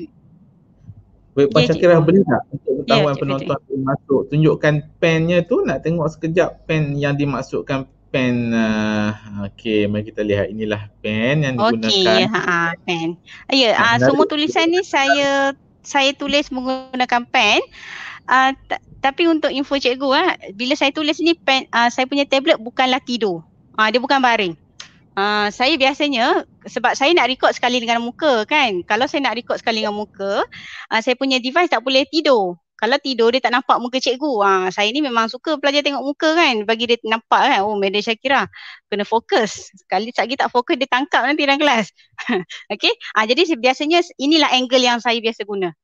Ya, boleh yeah, pasang kerah benda untuk ketahuan yeah, penonton tu masuk. Tunjukkan pennya tu nak tengok sekejap pen yang dimasukkan pen. Uh, Okey, mari kita lihat inilah pen yang digunakan. Okey, ha, ha, pen. Ya, yeah, uh, ah, semua tulisan ni saya saya tulis menggunakan pen. Uh, tapi untuk info cikgu, uh, bila saya tulis ni pen, uh, saya punya tablet bukanlah tidur. Uh, dia bukan baring. Uh, saya biasanya sebab saya nak record sekali dengan muka kan kalau saya nak record sekali dengan muka uh, saya punya device tak boleh tidur kalau tidur dia tak nampak muka cikgu uh, saya ni memang suka pelajar tengok muka kan bagi dia nampak kan oh Madam Syakira kena fokus sekali lagi tak fokus dia tangkap nanti dalam kelas okay uh, jadi biasanya inilah angle yang saya biasa guna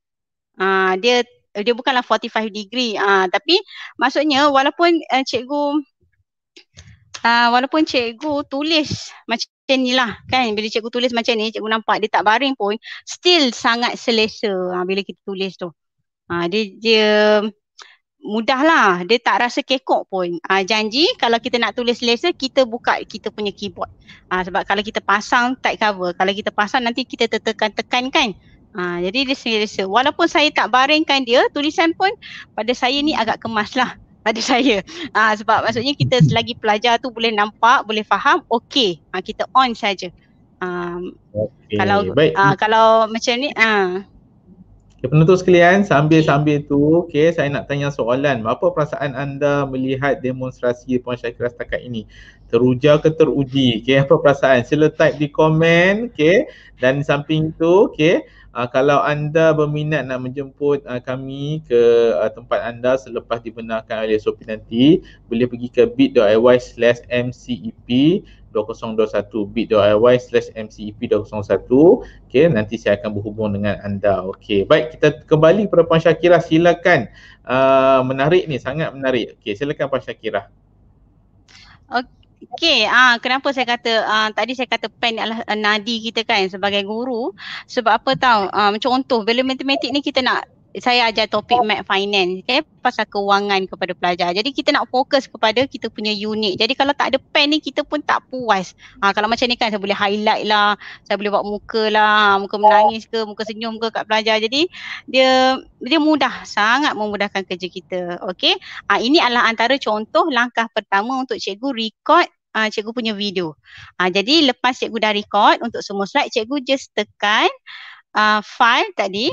uh, dia dia bukanlah 45 degree uh, tapi maksudnya walaupun uh, cikgu uh, walaupun cikgu tulis macam ni lah kan bila cikgu tulis macam ni cikgu nampak dia tak baring pun still sangat selesa uh, bila kita tulis tu. Uh, dia dia mudah lah dia tak rasa kekok pun. Uh, janji kalau kita nak tulis selesa kita buka kita punya keyboard. Uh, sebab kalau kita pasang tight cover kalau kita pasang nanti kita tertekan-tekan kan Ha, jadi dia selesa. Walaupun saya tak baringkan dia, tulisan pun pada saya ni agak kemas lah pada saya. Ha, sebab maksudnya kita selagi pelajar tu boleh nampak, boleh faham, okey. Ha, kita on saja. Ha, um, okay. kalau Baik. Ha, kalau macam ni ha. Okay, penutup sekalian sambil-sambil tu okay, saya nak tanya soalan apa perasaan anda melihat demonstrasi Puan Syakira setakat ini? Teruja ke teruji? Okay, apa perasaan? Sila type di komen okay. dan samping tu okay, uh, kalau anda berminat nak menjemput uh, kami ke uh, tempat anda selepas dibenarkan oleh SOP nanti boleh pergi ke bit.ly slash mcep 2021 bit.ly slash mcep 2021 okay, nanti saya akan berhubung dengan anda okay, baik kita kembali kepada Puan Syakirah silakan uh, menarik ni sangat menarik okay, silakan Puan Syakirah okay. Okay, ah, kenapa saya kata ah, tadi saya kata pen adalah ah, nadi kita kan sebagai guru. Sebab apa tahu? Ah, contoh, bila matematik ni kita nak saya ajar topik oh. math finance eh pasal kewangan kepada pelajar. Jadi kita nak fokus kepada kita punya unit. Jadi kalau tak ada pen ni kita pun tak puas. Ha, kalau macam ni kan saya boleh highlight lah, saya boleh buat muka lah, muka oh. menangis ke, muka senyum ke kat pelajar. Jadi dia dia mudah, sangat memudahkan kerja kita. Okay? Ha, ini adalah antara contoh langkah pertama untuk cikgu record Uh, cikgu punya video. Uh, jadi lepas cikgu dah record untuk semua slide, cikgu just tekan uh, file tadi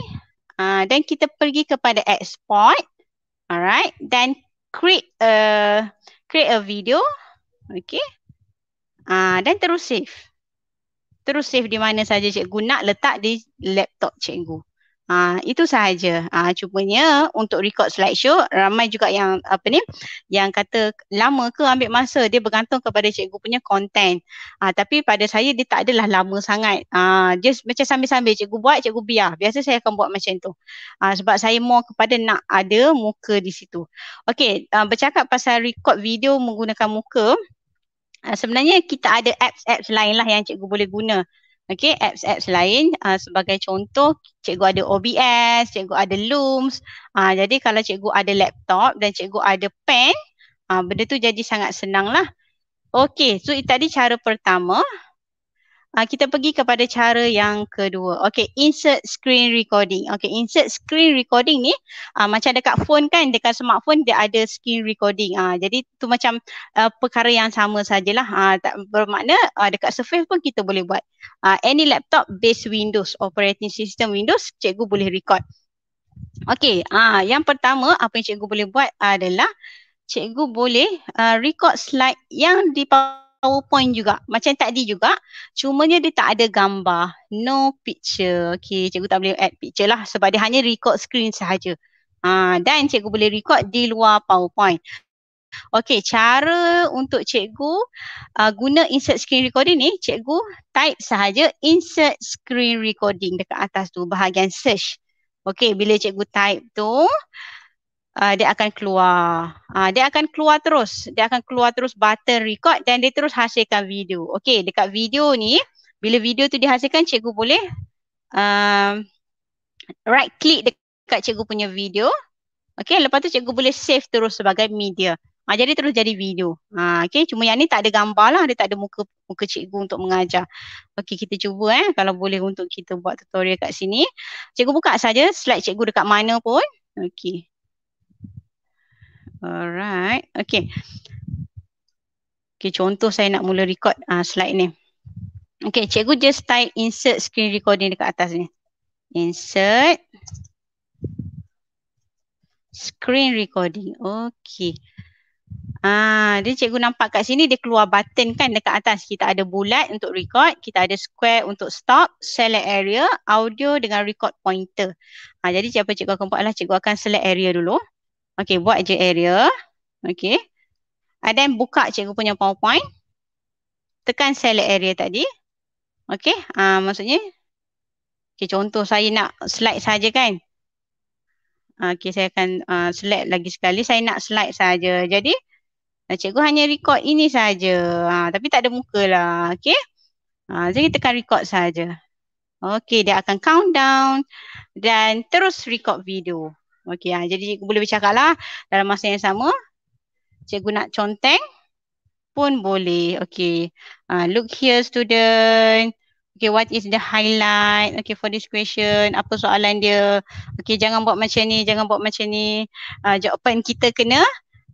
dan ah, uh, kita pergi kepada export. Alright, then create a create a video. Okay. Ah, uh, dan terus save. Terus save di mana saja cikgu nak letak di laptop cikgu. Ah itu sahaja. Ah cumanya untuk record slideshow ramai juga yang apa ni yang kata lama ke ambil masa dia bergantung kepada cikgu punya content. Ah tapi pada saya dia tak adalah lama sangat. Ah just macam sambil-sambil cikgu buat cikgu biar. Biasa saya akan buat macam tu. Ah sebab saya more kepada nak ada muka di situ. Okay, ah, bercakap pasal record video menggunakan muka ah, Sebenarnya kita ada apps-apps lain lah yang cikgu boleh guna. Okay, apps-apps lain uh, sebagai contoh, cikgu ada OBS, cikgu ada Looms. Uh, jadi kalau cikgu ada laptop dan cikgu ada pen, uh, benda tu jadi sangat senang lah. Okay, so tadi cara pertama uh, kita pergi kepada cara yang kedua. Okay, insert screen recording. Okay, insert screen recording ni uh, macam dekat phone kan, dekat smartphone dia ada screen recording. Uh, jadi tu macam uh, perkara yang sama sajalah. Uh, tak bermakna uh, dekat Surface pun kita boleh buat. Uh, any laptop based Windows, operating system Windows, cikgu boleh record. Okay, uh, yang pertama apa yang cikgu boleh buat adalah cikgu boleh uh, record slide yang dipakai PowerPoint juga. Macam tadi juga. cuma dia tak ada gambar. No picture. Okay, cikgu tak boleh add picture lah. Sebab dia hanya record screen sahaja. Ha, dan cikgu boleh record di luar PowerPoint. Okay, cara untuk cikgu uh, guna insert screen recording ni, cikgu type sahaja insert screen recording dekat atas tu, bahagian search. Okay, bila cikgu type tu, uh, dia akan keluar. Uh, dia akan keluar terus. Dia akan keluar terus button record dan dia terus hasilkan video. Okey, dekat video ni, bila video tu dihasilkan, cikgu boleh uh, right click dekat cikgu punya video. Okey, lepas tu cikgu boleh save terus sebagai media. Ha, jadi terus jadi video. Ha, okay. Cuma yang ni tak ada gambar lah. Dia tak ada muka, muka cikgu untuk mengajar. Okey kita cuba eh. Kalau boleh untuk kita buat tutorial kat sini. Cikgu buka saja slide cikgu dekat mana pun. Okey. Alright. Okay. Okay, contoh saya nak mula record uh, slide ni. Okay, cikgu just type insert screen recording dekat atas ni. Insert screen recording. Okay. Ah, dia cikgu nampak kat sini dia keluar button kan dekat atas. Kita ada bulat untuk record, kita ada square untuk stop, select area, audio dengan record pointer. Ah, jadi siapa cikgu akan buat adalah cikgu akan select area dulu. Okey, buat je area. Okey, And ah, then buka cikgu punya PowerPoint. Tekan select area tadi. Okay, uh, ah, maksudnya. Okay, contoh saya nak slide saja kan. Ah, okey, saya akan uh, select lagi sekali. Saya nak slide saja. Jadi, cikgu hanya record ini saja. Uh, tapi tak ada muka lah. Okey, Uh, jadi, tekan record saja. Okey, dia akan countdown dan terus record video. Okey, ha. jadi cikgu boleh bercakap lah dalam masa yang sama. Cikgu nak conteng pun boleh. Okey, ha. look here student. Okay, what is the highlight? Okay, for this question, apa soalan dia? Okay, jangan buat macam ni, jangan buat macam ni. Uh, jawapan kita kena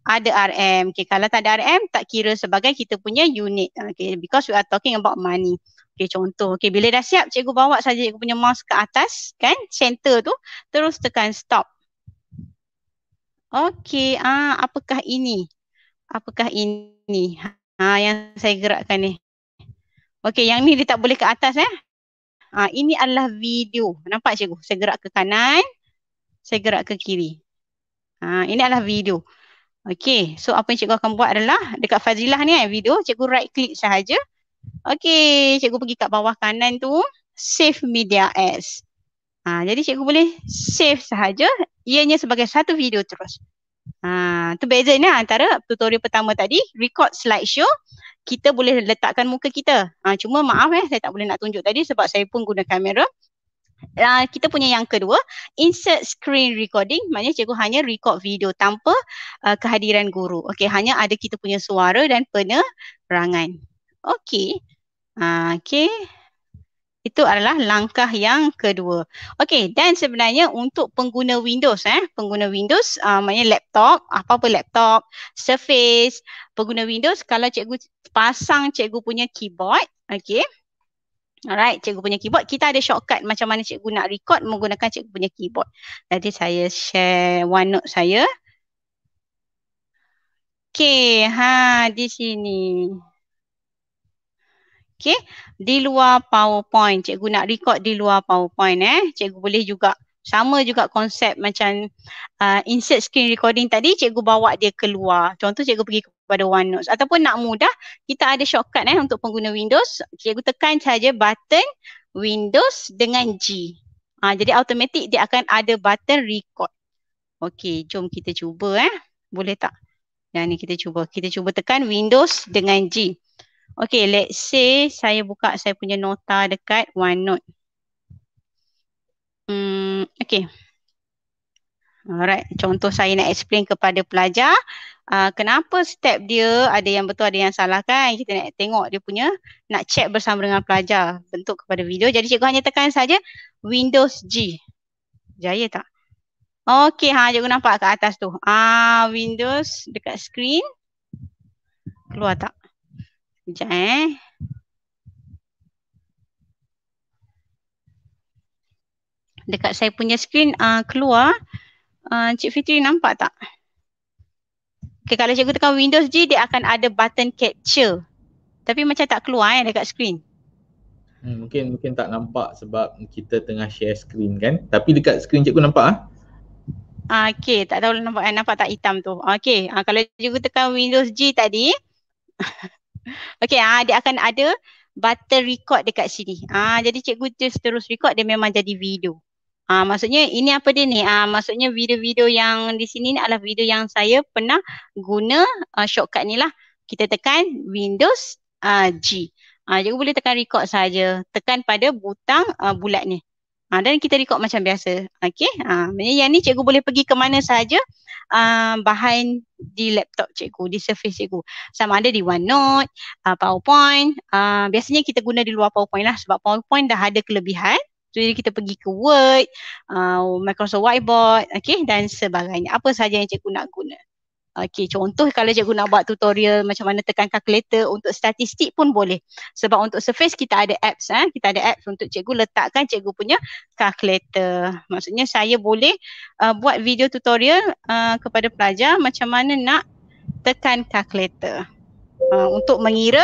ada RM. Okay, kalau tak ada RM, tak kira sebagai kita punya unit. Okay, because we are talking about money. Okay, contoh. Okay, bila dah siap, cikgu bawa saja cikgu punya mouse ke atas, kan? Center tu, terus tekan stop. Okey, ah apakah ini? Apakah ini? Ha yang saya gerakkan ni. Okey, yang ni dia tak boleh ke atas eh. Ah ini adalah video. Nampak cikgu? Saya gerak ke kanan, saya gerak ke kiri. Ha ini adalah video. Okey, so apa yang cikgu akan buat adalah dekat Fazilah ni eh video, cikgu right click sahaja. Okey, cikgu pergi kat bawah kanan tu, save media as. Ha, jadi cikgu boleh save sahaja ianya sebagai satu video terus. Ha, tu beza ni antara tutorial pertama tadi, record slideshow, kita boleh letakkan muka kita. Ha, cuma maaf eh, saya tak boleh nak tunjuk tadi sebab saya pun guna kamera. Ha, kita punya yang kedua, insert screen recording, maknanya cikgu hanya record video tanpa uh, kehadiran guru. Okey, hanya ada kita punya suara dan penerangan. Okey. Ha, Okey. Itu adalah langkah yang kedua. Okey, dan sebenarnya untuk pengguna Windows eh, pengguna Windows uh, maknanya laptop, apa-apa laptop, Surface, pengguna Windows kalau cikgu pasang cikgu punya keyboard, okey. Alright, cikgu punya keyboard. Kita ada shortcut macam mana cikgu nak record menggunakan cikgu punya keyboard. Nanti saya share OneNote saya. Okay, ha di sini. Okey, di luar PowerPoint. Cikgu nak record di luar PowerPoint eh. Cikgu boleh juga sama juga konsep macam uh, insert screen recording tadi cikgu bawa dia keluar. Contoh cikgu pergi kepada OneNote ataupun nak mudah kita ada shortcut eh untuk pengguna Windows. Cikgu tekan saja button Windows dengan G. Ha, jadi automatik dia akan ada button record. Okey, jom kita cuba eh. Boleh tak? Yang ni kita cuba. Kita cuba tekan Windows dengan G. Okay let's say saya buka saya punya nota dekat OneNote. Hmm, okay. Alright, contoh saya nak explain kepada pelajar uh, kenapa step dia ada yang betul ada yang salah kan. Kita nak tengok dia punya nak check bersama dengan pelajar bentuk kepada video. Jadi cikgu hanya tekan saja Windows G. Jaya tak? Okay, ha cikgu nampak kat atas tu. Ah Windows dekat screen. Keluar tak? Sekejap eh. Dekat saya punya screen uh, keluar. Uh, Encik uh, Fitri nampak tak? Okay, kalau cikgu tekan Windows G, dia akan ada button capture. Tapi macam tak keluar eh dekat screen. Hmm, mungkin mungkin tak nampak sebab kita tengah share screen kan. Tapi dekat screen cikgu nampak ah. Eh? Ah, Okey, tak tahu nampak eh, nampak tak hitam tu. Okay, uh, kalau cikgu tekan Windows G tadi Okay, ah dia akan ada button record dekat sini. Ah jadi cikgu just terus record dia memang jadi video. Ah maksudnya ini apa dia ni? Ah maksudnya video-video yang di sini ni adalah video yang saya pernah guna uh, shortcut ni lah. Kita tekan Windows Ah G. Ah cikgu boleh tekan record saja. Tekan pada butang Ah bulat ni. Ha, dan kita record macam biasa. okay? Ha, ah, maknanya yang ni cikgu boleh pergi ke mana sahaja ha, ah, bahan di laptop cikgu, di surface cikgu. Sama ada di OneNote, ha, PowerPoint. Ha, biasanya kita guna di luar PowerPoint lah sebab PowerPoint dah ada kelebihan. Jadi kita pergi ke Word, uh, Microsoft Whiteboard, okay, dan sebagainya. Apa sahaja yang cikgu nak guna. Okey, contoh kalau cikgu nak buat tutorial macam mana tekan calculator untuk statistik pun boleh. Sebab untuk surface kita ada apps, eh. kita ada apps untuk cikgu letakkan cikgu punya calculator. Maksudnya saya boleh uh, buat video tutorial uh, kepada pelajar macam mana nak tekan calculator. Uh, untuk mengira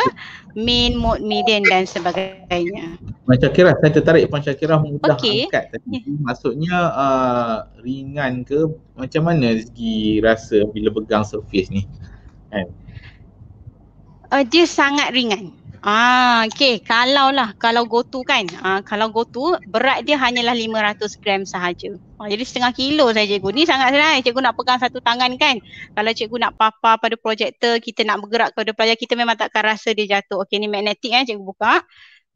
min, mod, median dan sebagainya. Puan Syakirah, saya tertarik Puan Syakirah mudah okay. angkat tadi. Yeah. Maksudnya uh, ringan ke macam mana segi rasa bila pegang surface ni? Kan? Uh, dia sangat ringan. Ah, okay. Kalau lah, kalau go to kan, Ah, kalau go to berat dia hanyalah 500 gram sahaja. Ha, jadi setengah kilo saya cikgu. Ni sangat senang. Cikgu nak pegang satu tangan kan. Kalau cikgu nak papa pada projektor, kita nak bergerak kepada pelajar, kita memang takkan rasa dia jatuh. Okey, ni magnetik kan eh, cikgu buka.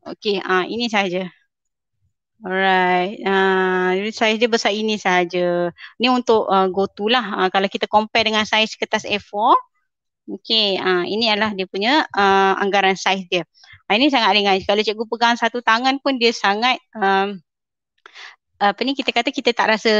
Okey, ha, ini saja. Alright. Ha, jadi saiz dia besar ini saja. Ni untuk uh, go to lah. Ha, kalau kita compare dengan saiz kertas A4. Okey, ha, ini adalah dia punya uh, anggaran saiz dia. Ha, ini sangat ringan. Kalau cikgu pegang satu tangan pun dia sangat um, apa ni kita kata kita tak rasa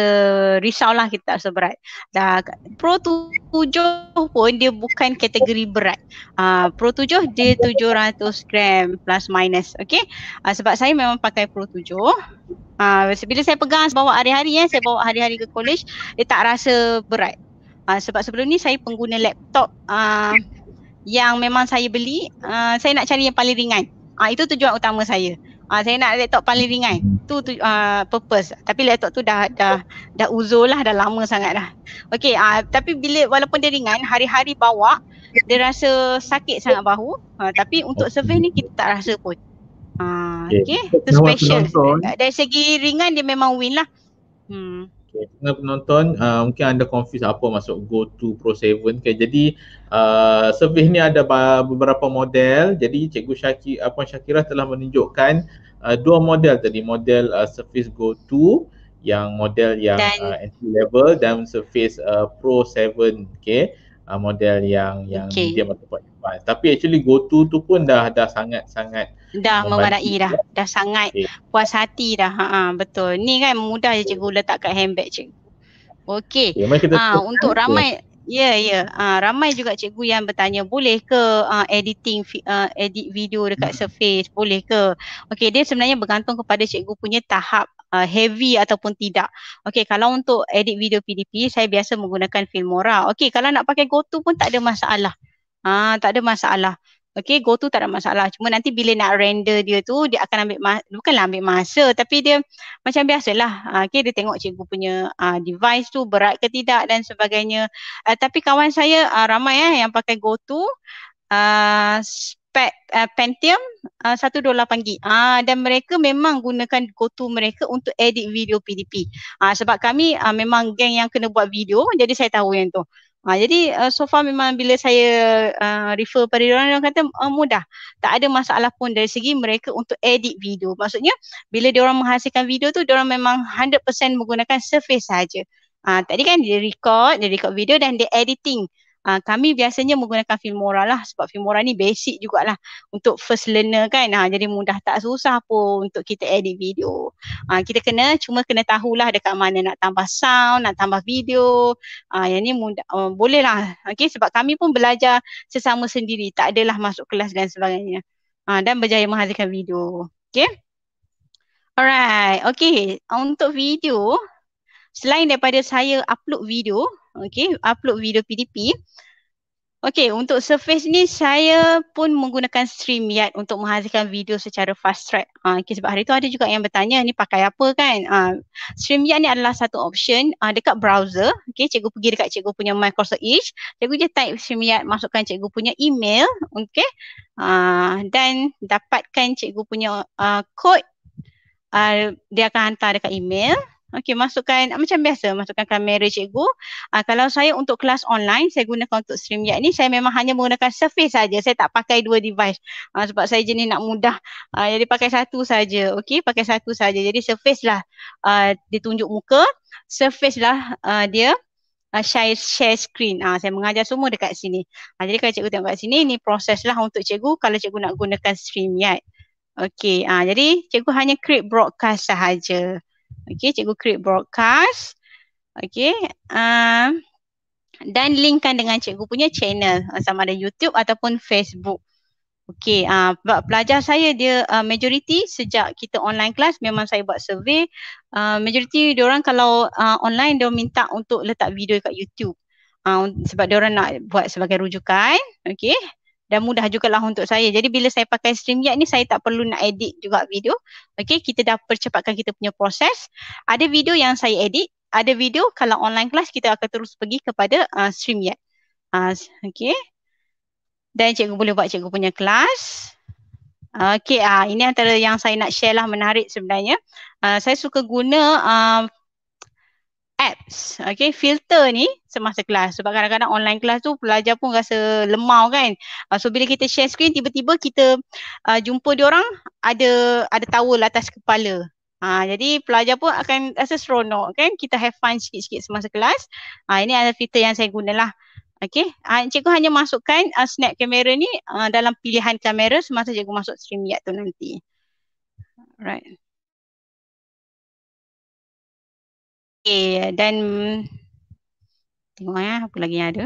risau lah kita tak rasa berat. Dah pro tujuh pun dia bukan kategori berat. Uh, pro 7 dia ratus gram plus minus. Okay. Uh, ah, sebab saya memang pakai pro tujuh. Uh, bila saya pegang bawa hari-hari ya, saya bawa hari-hari ke kolej, dia tak rasa berat. Uh, sebab sebelum ni saya pengguna laptop uh, yang memang saya beli. Uh, saya nak cari yang paling ringan. Uh, itu tujuan utama saya. Uh, Ah uh, saya nak laptop paling ringan. Hmm. Tu tu uh, purpose. Tapi laptop tu dah dah dah uzur lah dah lama sangat dah. Okey ah uh, tapi bila walaupun dia ringan hari-hari bawa ya. dia rasa sakit sangat bahu. Uh, tapi untuk survey ni kita tak rasa pun. Ah uh, okey. Okay. Itu special. Dari segi ringan dia memang win lah. Hmm. Okay. Tengah penonton, uh, mungkin anda confuse apa masuk Go 2 Pro 7. Okay. Jadi, uh, servis ni ada beberapa model. Jadi, Cikgu Syaki, uh, Puan Syakira telah menunjukkan uh, dua model tadi. Model uh, Surface Go 2 yang model yang uh, entry level dan Surface uh, Pro 7. Okay. Uh, model yang yang okay. medium ataupun lepas. Tapi actually go to tu pun dah dah sangat-sangat dah memadai dah. Lah. Dah sangat okay. puas hati dah. Ha, ha betul. Ni kan mudah je cikgu letak kat handbag je. Okey. Ah okay, ha, untuk ramai Ya yeah, ya. Yeah. Uh, ramai juga cikgu yang bertanya boleh ke uh, editing uh, edit video dekat hmm. surface? Boleh ke? Okey, dia sebenarnya bergantung kepada cikgu punya tahap uh, heavy ataupun tidak. Okey, kalau untuk edit video PDP saya biasa menggunakan Filmora. Okey, kalau nak pakai GoTo pun tak ada masalah. Ah, tak ada masalah. Okay, go to tak ada masalah. Cuma nanti bila nak render dia tu, dia akan ambil masa, bukanlah ambil masa tapi dia macam biasalah. Ah, okay, dia tengok cikgu punya ah, device tu berat ke tidak dan sebagainya. Ah, tapi kawan saya ah, ramai eh, yang pakai go to ah, spek uh, ah, Pentium uh, 128 g Ah uh, dan mereka memang gunakan GoTo mereka untuk edit video PDP. Ah uh, sebab kami uh, memang geng yang kena buat video jadi saya tahu yang tu. Ha, jadi uh, so far memang bila saya uh, refer pada orang orang kata uh, mudah. Tak ada masalah pun dari segi mereka untuk edit video. Maksudnya bila dia orang menghasilkan video tu dia orang memang 100% menggunakan surface saja. ha, tadi kan dia record, dia record video dan dia editing uh, kami biasanya menggunakan Filmora lah sebab Filmora ni basic jugalah untuk first learner kan ha, jadi mudah tak susah pun untuk kita edit video uh, kita kena cuma kena tahulah dekat mana nak tambah sound, nak tambah video uh, yang ni mudah, uh, boleh okay, sebab kami pun belajar sesama sendiri tak adalah masuk kelas dan sebagainya uh, dan berjaya menghasilkan video okay Alright, okay. Untuk video, selain daripada saya upload video, okay, upload video PDP. Okay, untuk surface ni saya pun menggunakan StreamYard untuk menghasilkan video secara fast track. Ha, ah, okay, sebab hari tu ada juga yang bertanya ni pakai apa kan? Ha, ah, StreamYard ni adalah satu option ha, dekat browser. Okay, cikgu pergi dekat cikgu punya Microsoft Edge. Cikgu je type StreamYard, masukkan cikgu punya email. Okay, ha, dan dapatkan cikgu punya uh, code. Uh, dia akan hantar dekat email. Okey, masukkan macam biasa, masukkan kamera cikgu. Uh, kalau saya untuk kelas online, saya gunakan untuk StreamYard ni, saya memang hanya menggunakan surface saja. Saya tak pakai dua device. Uh, sebab saya jenis nak mudah. Uh, jadi pakai satu saja. Okey, pakai satu saja. Jadi surface lah uh, ditunjuk muka. Surface lah uh, dia uh, share, share screen. Uh, saya mengajar semua dekat sini. Uh, jadi kalau cikgu tengok kat sini, ni proses lah untuk cikgu kalau cikgu nak gunakan StreamYard. Okey, uh, jadi cikgu hanya create broadcast sahaja. Okay, cikgu create broadcast. Okay. Um, dan linkkan dengan cikgu punya channel uh, sama ada YouTube ataupun Facebook. Okay, uh, pelajar saya dia uh, majoriti sejak kita online kelas memang saya buat survey. Uh, majoriti orang kalau uh, online dia minta untuk letak video kat YouTube. Uh, sebab orang nak buat sebagai rujukan. Okay, dan mudah juga lah untuk saya. Jadi bila saya pakai StreamYard ni saya tak perlu nak edit juga video. Okey, kita dah percepatkan kita punya proses. Ada video yang saya edit, ada video kalau online kelas kita akan terus pergi kepada uh, StreamYard. Uh, Okey. Dan cikgu boleh buat cikgu punya kelas. Okey, uh, ini antara yang saya nak share lah menarik sebenarnya. Uh, saya suka guna uh, apps. Okay, filter ni semasa kelas. Sebab kadang-kadang online kelas tu pelajar pun rasa lemau kan. Uh, so bila kita share screen, tiba-tiba kita uh, jumpa orang ada ada towel atas kepala. Ha, jadi pelajar pun akan rasa seronok kan. Kita have fun sikit-sikit semasa kelas. Ha, ini adalah filter yang saya lah, Okay. Ha, cikgu hanya masukkan uh, snap kamera ni uh, dalam pilihan kamera semasa cikgu masuk stream yet tu nanti. Right. Okay, dan tengok ya apa lagi yang ada.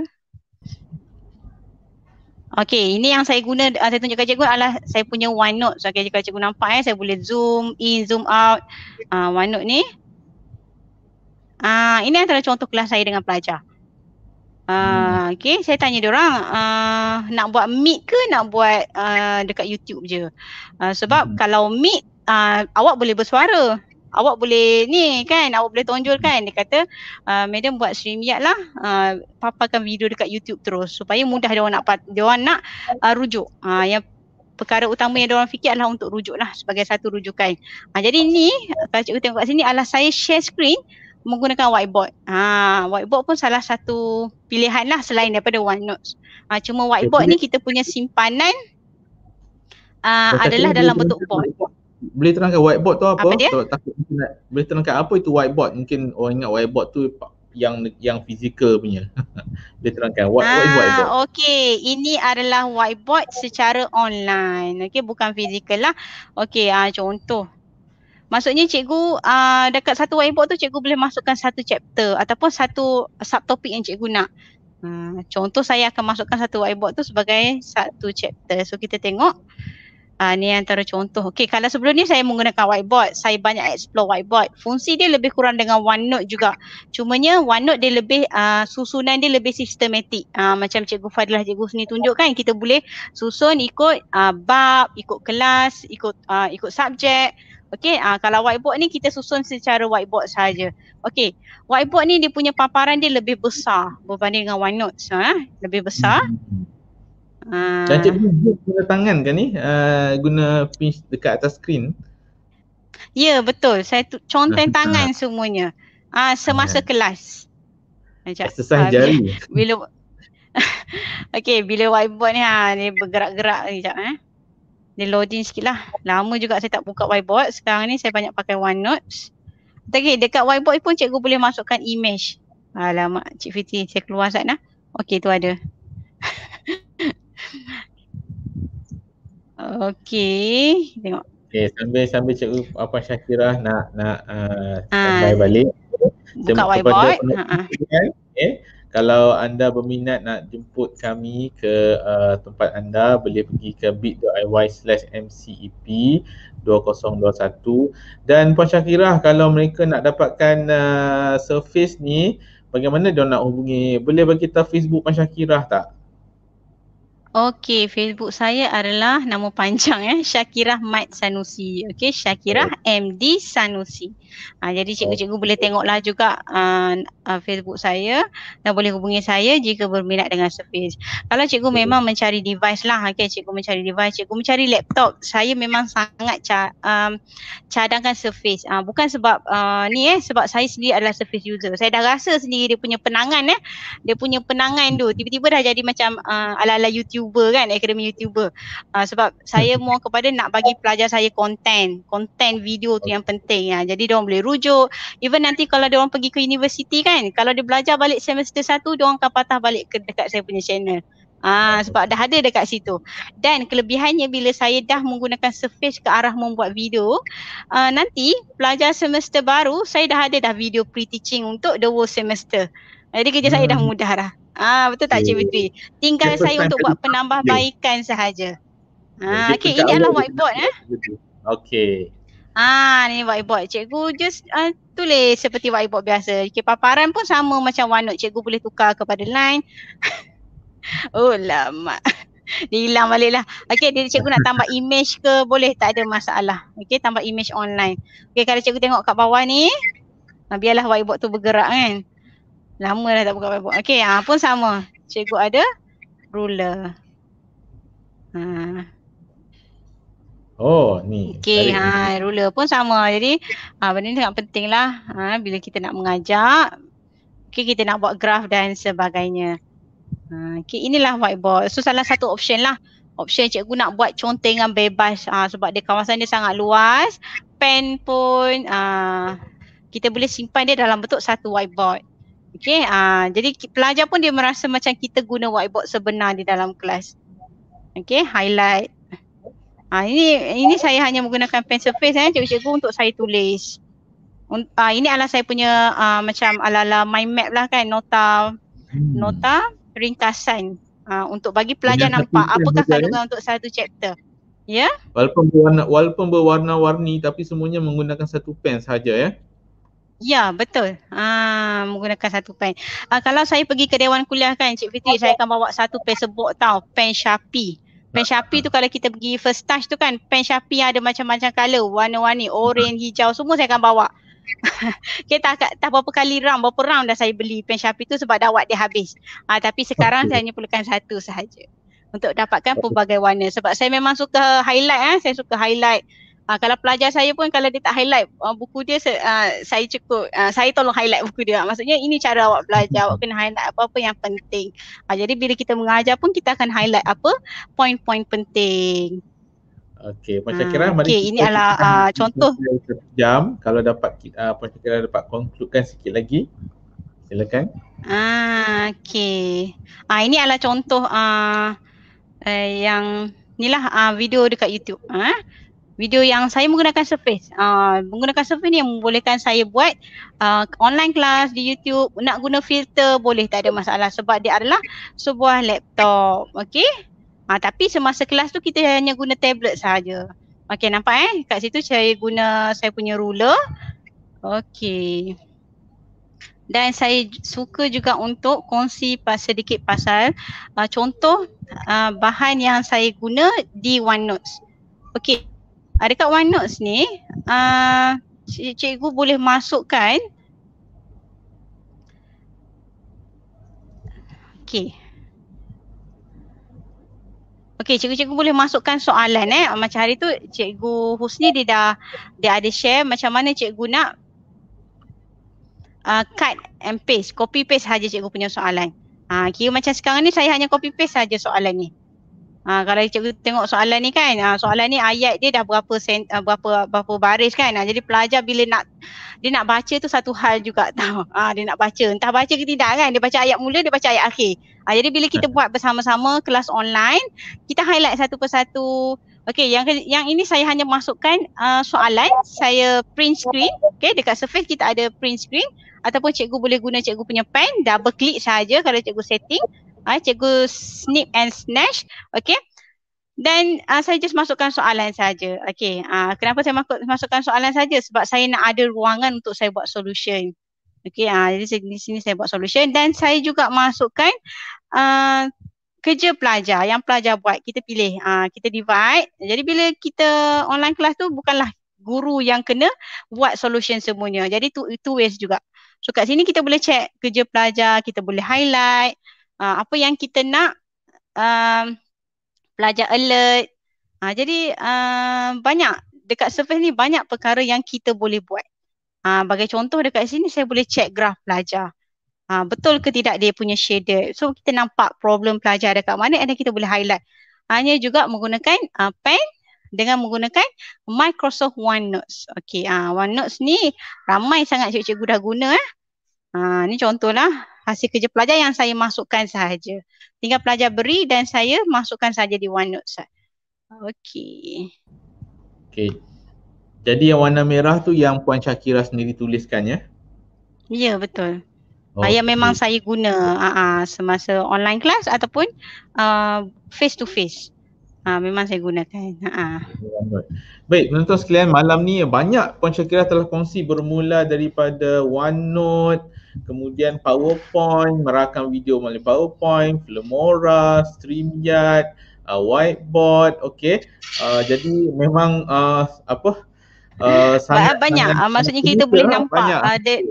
Okay, ini yang saya guna, uh, saya tunjukkan cikgu adalah saya punya OneNote. So, okay, kalau cikgu nampak eh, saya boleh zoom in, zoom out uh, OneNote ni. Ah, uh, ini antara contoh kelas saya dengan pelajar. Uh, ah, hmm. okay, saya tanya orang uh, nak buat meet ke nak buat uh, dekat YouTube je. Uh, sebab hmm. kalau meet, uh, awak boleh bersuara awak boleh ni kan awak boleh tonjol kan dia kata uh, madam buat streamyard lah uh, paparkan video dekat YouTube terus supaya mudah dia orang nak dia orang nak uh, rujuk uh, yang perkara utama yang orang fikir adalah untuk rujuk lah sebagai satu rujukan. Ha, jadi ni kalau cikgu tengok kat sini adalah saya share screen menggunakan whiteboard. Ha, whiteboard pun salah satu pilihan lah selain daripada OneNote. Ha, cuma whiteboard ni kita punya simpanan uh, adalah dalam bentuk board boleh terangkan whiteboard tu apa? apa dia? Tak, takut internet. Boleh terangkan apa itu whiteboard? Mungkin orang ingat whiteboard tu yang yang fizikal punya. boleh terangkan what, ha, what is ah, whiteboard? Okey, ini adalah whiteboard secara online. Okey, bukan fizikal lah. Okey, ah contoh Maksudnya cikgu uh, dekat satu whiteboard tu cikgu boleh masukkan satu chapter ataupun satu subtopik yang cikgu nak. Uh, contoh saya akan masukkan satu whiteboard tu sebagai satu chapter. So kita tengok Uh, ni antara contoh. Okay, kalau sebelum ni saya menggunakan whiteboard, saya banyak explore whiteboard. Fungsi dia lebih kurang dengan OneNote juga. Cumanya OneNote dia lebih, uh, susunan dia lebih sistematik. Uh, macam Cikgu Fadilah, Cikgu Seni tunjuk kita boleh susun ikut uh, bab, ikut kelas, ikut uh, ikut subjek. Okay, uh, kalau whiteboard ni kita susun secara whiteboard saja. Okay, whiteboard ni dia punya paparan dia lebih besar berbanding dengan OneNote. Ha? Lebih besar. hmm, hmm, hmm. Ah. Cantik tu guna tangan kan ni? Uh, guna pinch dekat atas screen. Ya yeah, betul. Saya tu, conteng tangan semuanya. Ah uh, semasa yeah. kelas. Macam sesah uh, jari. Bila, bila Okey, bila whiteboard ni ha ni bergerak-gerak ni jap eh. Ni loading sikit lah. Lama juga saya tak buka whiteboard. Sekarang ni saya banyak pakai OneNote. Okay, dekat whiteboard pun cikgu boleh masukkan image. Alamak, Cik Fiti, saya keluar sat nah. Okey, tu ada. Okey, tengok. Okey, sambil sambil cikgu apa Syakira nak nak uh, sampai uh, balik. Buka whiteboard. Ha. Okey. Ah, ah. eh. Kalau anda berminat nak jemput kami ke uh, tempat anda boleh pergi ke bit.ly slash mcep 2021 dan Puan Syakirah kalau mereka nak dapatkan uh, service ni bagaimana dia nak hubungi boleh bagi kita Facebook Puan Syakirah tak? Okey, Facebook saya adalah nama panjang eh Syakirah Mat Sanusi. Okey, Syakirah okay. MD Sanusi. Ha, jadi cikgu-cikgu boleh tengoklah juga uh, uh, Facebook saya dan boleh hubungi saya jika berminat dengan service. Kalau cikgu okay. memang mencari device lah, ha, okey cikgu mencari device, cikgu mencari laptop, saya memang sangat ca- um, cadangkan service. Uh, bukan sebab uh, ni eh sebab saya sendiri adalah service user. Saya dah rasa sendiri dia punya penangan eh. Dia punya penangan tu tiba-tiba dah jadi macam uh, ala-ala YouTube YouTuber kan, Akademi YouTuber. Uh, sebab saya mau hmm. kepada nak bagi pelajar saya konten. Konten video tu yang penting ya. Jadi diorang boleh rujuk. Even nanti kalau diorang pergi ke universiti kan, kalau dia belajar balik semester 1, diorang akan patah balik ke dekat saya punya channel. Ah, hmm. sebab dah ada dekat situ. Dan kelebihannya bila saya dah menggunakan surface ke arah membuat video, uh, nanti pelajar semester baru saya dah ada dah video pre-teaching untuk the whole semester. Jadi kerja hmm. saya dah hmm. mudah dah. Ah betul tak okay. Fitri? Tinggal okay, saya untuk buat penambahbaikan okay. sahaja. Ha ah, okey ini adalah whiteboard eh. Okey. Ha ah, ni whiteboard cikgu just uh, tulis seperti whiteboard biasa. Okay, paparan pun sama macam OneNote cikgu boleh tukar kepada line. oh lama. Dia hilang baliklah. Okey, dia cikgu nak tambah image ke boleh tak ada masalah. Okey, tambah image online. Okey, kalau cikgu tengok kat bawah ni, ah, biarlah whiteboard tu bergerak kan. Lama dah tak buka Facebook. Okay, ha, ah, pun sama. Cikgu ada ruler. Ha. Oh, ni. Okay, ha, ruler pun sama. Jadi, ha, benda ni sangat penting lah. Ha, bila kita nak mengajar okay, kita nak buat graf dan sebagainya. Ha, okay, inilah whiteboard. So, salah satu option lah. Option cikgu nak buat contengan bebas ha, sebab dia kawasan dia sangat luas. Pen pun, ha, kita boleh simpan dia dalam bentuk satu whiteboard. Okay, uh, ah, jadi pelajar pun dia merasa macam kita guna whiteboard sebenar di dalam kelas. Okay, highlight. Uh, ini ini saya hanya menggunakan pencil face eh, cikgu-cikgu untuk saya tulis. Uh, ini adalah saya punya uh, macam ala-ala mind map lah kan, nota hmm. nota ringkasan. Uh, untuk bagi pelajar Banyak nampak apakah kandungan eh? untuk satu chapter. Ya. Yeah? Walaupun berwarna, walaupun berwarna-warni tapi semuanya menggunakan satu pen saja ya. Yeah? Ya, betul. Ah menggunakan satu pen. Ah kalau saya pergi ke dewan kuliah kan Cik Fitri, okay. saya akan bawa satu pen sebok tau, pen Sharpie. Pen nah, Sharpie tu kalau kita pergi first touch tu kan pen Sharpie ada macam-macam color, warna-warni, orange, hijau, semua saya akan bawa. okay, tak, tak, berapa kali round, berapa round dah saya beli pen Sharpie tu sebab dawat dia habis. Ah tapi sekarang okay. saya hanya perlukan satu sahaja untuk dapatkan pelbagai warna sebab saya memang suka highlight eh, saya suka highlight Uh, kalau pelajar saya pun kalau dia tak highlight uh, buku dia uh, saya cukup uh, saya tolong highlight buku dia maksudnya ini cara awak belajar awak kena highlight apa-apa yang penting uh, jadi bila kita mengajar pun kita akan highlight apa poin-poin penting okey macam hmm. kira mari okay, ini adalah uh, contoh jam kalau dapat uh, macam kira dapat konklukan sikit lagi silakan ah okey ah ini adalah contoh uh, uh, yang inilah uh, video dekat YouTube ah uh video yang saya menggunakan surface. Uh, menggunakan surface ni yang membolehkan saya buat uh, online class di YouTube. Nak guna filter boleh tak ada masalah sebab dia adalah sebuah laptop. Okey. Uh, tapi semasa kelas tu kita hanya guna tablet saja. Okey nampak eh? Kat situ saya guna saya punya ruler. Okey. Dan saya suka juga untuk kongsi pasal sedikit pasal uh, contoh uh, bahan yang saya guna di OneNote. Okey uh, dekat OneNotes ni uh, cikgu boleh masukkan Okay. Okay, cikgu-cikgu boleh masukkan soalan eh. Macam hari tu cikgu Husni dia dah dia ada share macam mana cikgu nak uh, cut and paste, copy paste saja cikgu punya soalan. Ha, kira macam sekarang ni saya hanya copy paste saja soalan ni. Ha, kalau cikgu tengok soalan ni kan, ha, soalan ni ayat dia dah berapa sen, uh, berapa berapa baris kan. Ha, jadi pelajar bila nak dia nak baca tu satu hal juga tau. Ha, dia nak baca. Entah baca ke tidak kan. Dia baca ayat mula, dia baca ayat akhir. Ha, jadi bila kita ya. buat bersama-sama kelas online, kita highlight satu persatu. Okey, yang yang ini saya hanya masukkan uh, soalan. Saya print screen. Okey, dekat surface kita ada print screen. Ataupun cikgu boleh guna cikgu punya pen. Double click saja kalau cikgu setting. Uh, cikgu snip and snatch. Okay. Dan uh, ah, saya just masukkan soalan saja. Okay. Uh, ah, kenapa saya masukkan soalan saja? Sebab saya nak ada ruangan untuk saya buat solution. Okay. Uh, jadi saya, di sini saya buat solution. Dan saya juga masukkan uh, kerja pelajar. Yang pelajar buat. Kita pilih. Uh, kita divide. Jadi bila kita online kelas tu bukanlah guru yang kena buat solution semuanya. Jadi itu two, two ways juga. So kat sini kita boleh check kerja pelajar, kita boleh highlight uh, apa yang kita nak um, belajar alert uh, jadi um, banyak dekat surface ni banyak perkara yang kita boleh buat uh, bagi contoh dekat sini saya boleh check graf pelajar uh, betul ke tidak dia punya shaded so kita nampak problem pelajar dekat mana and kita boleh highlight hanya juga menggunakan uh, pen dengan menggunakan Microsoft OneNotes. okay ah uh, OneNotes ni ramai sangat cikgu-cikgu dah guna eh. Ah uh, ni contohlah hasil kerja pelajar yang saya masukkan sahaja. Tinggal pelajar beri dan saya masukkan sahaja di OneNote Ustaz. Okey. Okey. Jadi yang warna merah tu yang Puan Syakira sendiri tuliskan ya? Ya betul. Okay. memang saya guna uh-uh, semasa online kelas ataupun uh, face to face. Uh, memang saya gunakan. uh Baik penonton sekalian malam ni banyak Puan Syakira telah kongsi bermula daripada OneNote kemudian PowerPoint, merakam video melalui PowerPoint, Filmora, StreamYard, uh, Whiteboard, okey. Uh, jadi memang uh, apa? Uh, sangat, banyak. Sangat, ah, maksudnya kita boleh nampak. Banyak. Uh, de-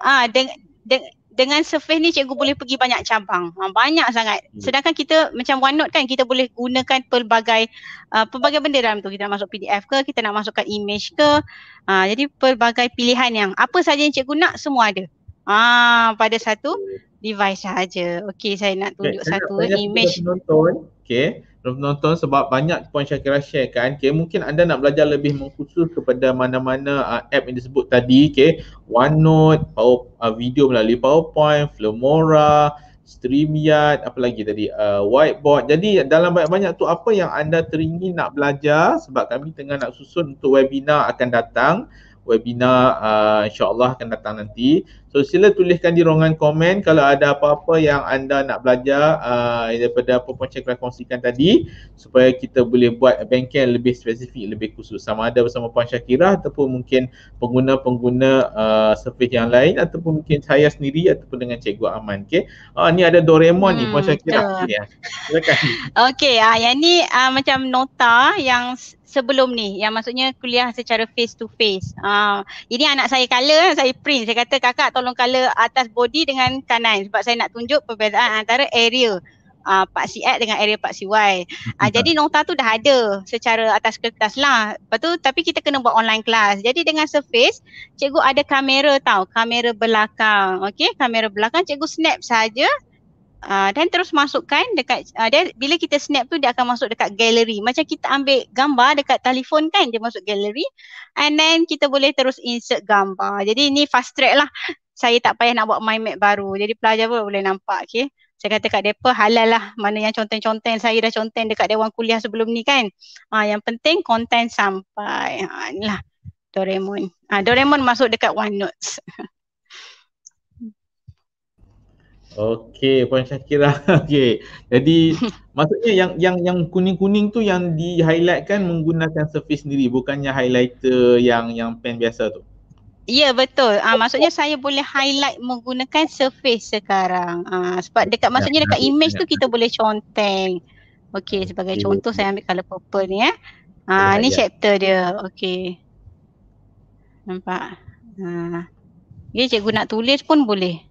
Ah dengan deng- dengan surface ni cikgu boleh pergi banyak cabang. Ah, banyak sangat. Hmm. Sedangkan kita macam OneNote kan kita boleh gunakan pelbagai uh, pelbagai benda dalam tu. Kita nak masuk PDF ke, kita nak masukkan image ke. Uh, jadi pelbagai pilihan yang apa saja yang cikgu nak semua ada. Ah pada satu device saja. Okey saya nak tunjuk okay, satu banyak image. Nonton. okey. Nonton sebab banyak poin Syakira share kan. Okey mungkin anda nak belajar lebih mengkhusus kepada mana-mana uh, app yang disebut tadi. Okey. OneNote, power, uh, video melalui PowerPoint, Filmora, StreamYard, apa lagi tadi? Uh, whiteboard. Jadi dalam banyak-banyak tu apa yang anda teringin nak belajar sebab kami tengah nak susun untuk webinar akan datang webinar uh, insyaAllah akan datang nanti. So sila tuliskan di ruangan komen kalau ada apa-apa yang anda nak belajar uh, daripada apa pun cikgu kongsikan tadi supaya kita boleh buat bengkel lebih spesifik, lebih khusus sama ada bersama Puan Syakirah ataupun mungkin pengguna-pengguna uh, service yang lain ataupun mungkin saya sendiri ataupun dengan Cikgu Aman. Okay. Uh, ah, ni ada Doraemon hmm, ni Puan hmm, Syakirah. Ya, okay, uh, ah, yang ni uh, macam nota yang sebelum ni yang maksudnya kuliah secara face to face. Ah, ini anak saya kala saya print saya kata kakak tolong kala atas body dengan kanan sebab saya nak tunjuk perbezaan antara area Uh, ah, paksi X dengan area Pak paksi Y. Uh, jadi nota tu dah ada secara atas kertas lah. Lepas tu tapi kita kena buat online kelas. Jadi dengan surface, cikgu ada kamera tau. Kamera belakang. Okay, kamera belakang cikgu snap saja Ah, dan terus masukkan dekat uh, dia bila kita snap tu dia akan masuk dekat gallery macam kita ambil gambar dekat telefon kan dia masuk gallery and then kita boleh terus insert gambar jadi ni fast track lah saya tak payah nak buat mind map baru jadi pelajar pun boleh nampak okey saya kata kat depa halal lah mana yang conteng-conteng saya dah conteng dekat dewan kuliah sebelum ni kan uh, yang penting konten sampai ha uh, inilah Doraemon. Ah uh, Doraemon masuk dekat OneNote. Okey, Puan Syakira. Okey. Jadi maksudnya yang yang yang kuning-kuning tu yang di highlight kan menggunakan surface sendiri bukannya highlighter yang yang pen biasa tu. Ya betul. Ah ha, maksudnya saya boleh highlight menggunakan surface sekarang. Ah ha, sebab dekat maksudnya ya, dekat ya, image ya. tu kita boleh conteng. Okey sebagai okay. contoh saya ambil color purple ni eh. Ha, ah ni chapter dia. Okey. Nampak. Ha. Ah. Ya cikgu nak tulis pun boleh.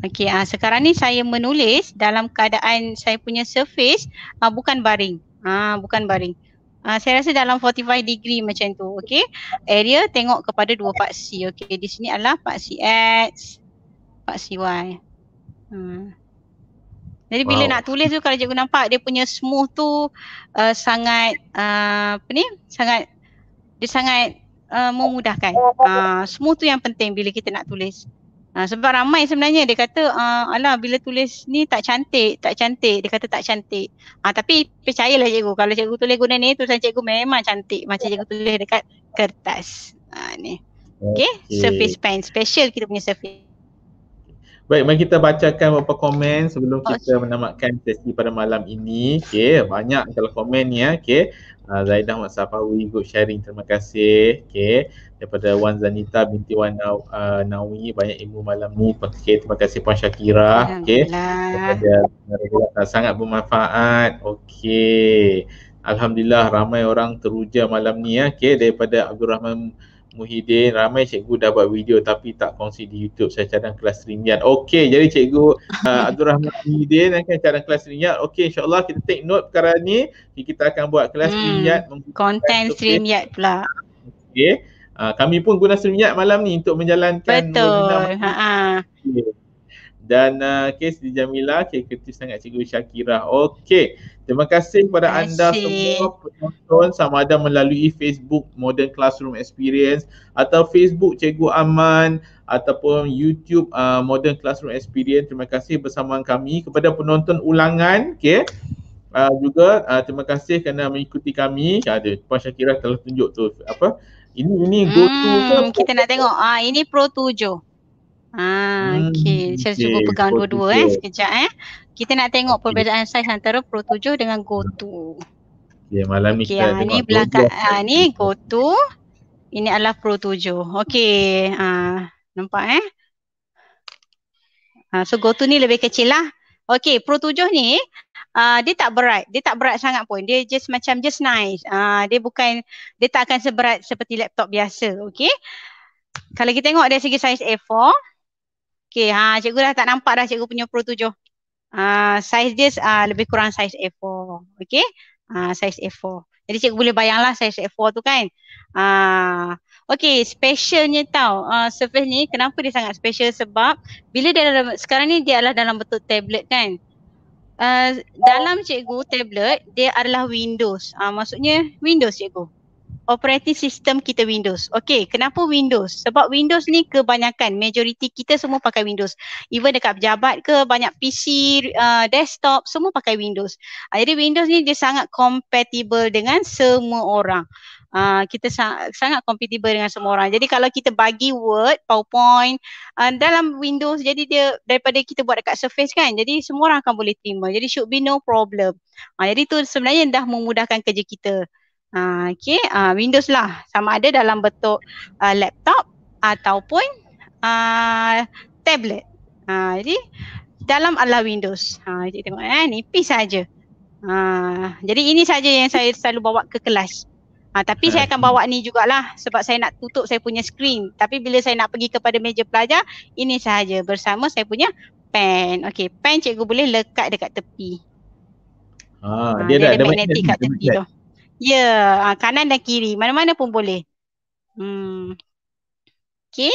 Okey, uh, sekarang ni saya menulis dalam keadaan saya punya surface uh, bukan baring. Ah, uh, bukan baring. Uh, saya rasa dalam 45 degree macam tu. Okey. Area tengok kepada dua paksi. Okey, di sini adalah paksi X, paksi Y. Hmm. Jadi bila wow. nak tulis tu kalau cikgu nampak dia punya smooth tu uh, sangat uh, apa ni? Sangat dia sangat uh, memudahkan. Uh, smooth tu yang penting bila kita nak tulis. Ha, sebab ramai sebenarnya dia kata ah, alah bila tulis ni tak cantik, tak cantik, dia kata tak cantik. Ha, tapi percayalah cikgu kalau cikgu tulis guna ni tulisan cikgu memang cantik macam cikgu tulis dekat kertas. Ha, ni. Okay. okay. surface pen special kita punya surface. Baik, mari kita bacakan beberapa komen sebelum oh, kita menamatkan sesi pada malam ini. Okay, banyak kalau komen ni ya. Okay uh, Zaidah Mat Safawi good sharing terima kasih okey daripada Wan Zanita binti Wan Na- uh, ah, Naui banyak ilmu malam ni okay. terima kasih Puan Shakira. okey daripada sangat bermanfaat okey alhamdulillah ramai orang teruja malam ni ya okey daripada Abdul Rahman Muhyiddin ramai cikgu dah buat video tapi tak kongsi di YouTube saya cadang kelas Rinyat. Okey jadi cikgu uh, Abdul Rahman Muhyiddin akan eh, cadang kelas Rinyat. Okey insyaAllah kita take note perkara ni kita akan buat kelas hmm, Rinyat. Konten Rinyat pula. Okey. Uh, kami pun guna Rinyat malam ni untuk menjalankan. Betul. Ha -ha. Okay dan uh, kes di Jamila kreatif sangat cikgu Syakira. Okey. Terima kasih kepada anda semua penonton sama ada melalui Facebook Modern Classroom Experience atau Facebook Cikgu Aman ataupun YouTube uh, Modern Classroom Experience. Terima kasih bersama kami kepada penonton ulangan okey. Uh, juga uh, terima kasih kerana mengikuti kami. Ada Puan Syakira telah tunjuk tu apa? Ini ini go to ke? Hmm, kita nak tengok. Ah ha, ini Pro 7. Ah, hmm, okey. Saya okay. cuba pegang dua-dua 7. eh. Sekejap eh. Kita nak tengok perbezaan saiz antara Pro 7 dengan Go 2. Ya, yeah, malam ni okay, kita ah, tengok. Ni belakang, ah, ni Go 2. Ini adalah Pro 7. Okey. Ah, nampak eh. Ah, so Go 2 ni lebih kecil lah. Okey, Pro 7 ni Uh, dia tak berat. Dia tak berat sangat pun. Dia just macam just nice. Uh, dia bukan, dia tak akan seberat seperti laptop biasa. Okay. Kalau kita tengok dari segi saiz A4, Okay, ha, cikgu dah tak nampak dah cikgu punya Pro 7. Uh, ha, size dia uh, lebih kurang size A4. Okay, uh, ha, size A4. Jadi cikgu boleh bayanglah size A4 tu kan. Uh, okay, specialnya tau. Uh, surface ni kenapa dia sangat special sebab bila dia dalam, sekarang ni dia adalah dalam bentuk tablet kan. Uh, dalam cikgu tablet dia adalah Windows. Uh, maksudnya Windows cikgu operating system kita Windows. Okay, kenapa Windows? Sebab Windows ni kebanyakan, majoriti kita semua pakai Windows. Even dekat pejabat ke, banyak PC, uh, desktop, semua pakai Windows. Uh, jadi Windows ni dia sangat compatible dengan semua orang. Uh, kita sa- sangat compatible dengan semua orang. Jadi kalau kita bagi Word, PowerPoint uh, dalam Windows, jadi dia daripada kita buat dekat Surface kan, jadi semua orang akan boleh terima. Jadi should be no problem. Uh, jadi tu sebenarnya dah memudahkan kerja kita. Ah, okay, uh, ah, Windows lah sama ada dalam bentuk uh, laptop ataupun uh, tablet. uh, jadi dalam adalah Windows. Ha, uh, cik tengok eh, nipis saja. Uh, jadi ini saja yang saya selalu bawa ke kelas. Ha, tapi saya akan bawa ni jugalah sebab saya nak tutup saya punya screen. Tapi bila saya nak pergi kepada meja pelajar, ini sahaja bersama saya punya pen. Okey, pen cikgu boleh lekat dekat tepi. Ah, ha, dia, dia ada, ada magnetik kat tepi tu. Ya, yeah, kanan dan kiri. Mana-mana pun boleh. Hmm. Okay.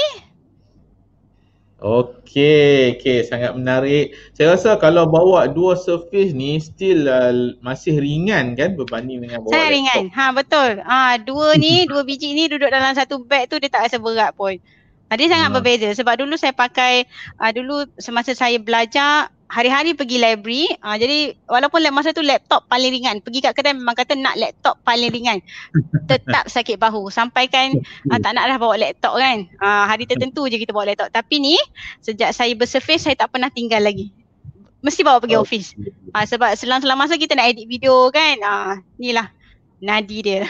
Okay, okay. Sangat menarik. Saya rasa kalau bawa dua surface ni still uh, masih ringan kan berbanding dengan bawa Saya ringan. Ha, betul. Ha, dua ni, dua biji ni duduk dalam satu bag tu dia tak rasa berat pun. Ah, dia sangat ha. berbeza sebab dulu saya pakai, uh, dulu semasa saya belajar hari-hari pergi library uh, jadi walaupun masa tu laptop paling ringan pergi kat kedai memang kata nak laptop paling ringan tetap sakit bahu sampai kan uh, ah, tak nak dah bawa laptop kan uh, hari tertentu je kita bawa laptop tapi ni sejak saya bersurface saya tak pernah tinggal lagi mesti bawa pergi oh. office uh, sebab selang-selang masa kita nak edit video kan uh, ni lah nadi dia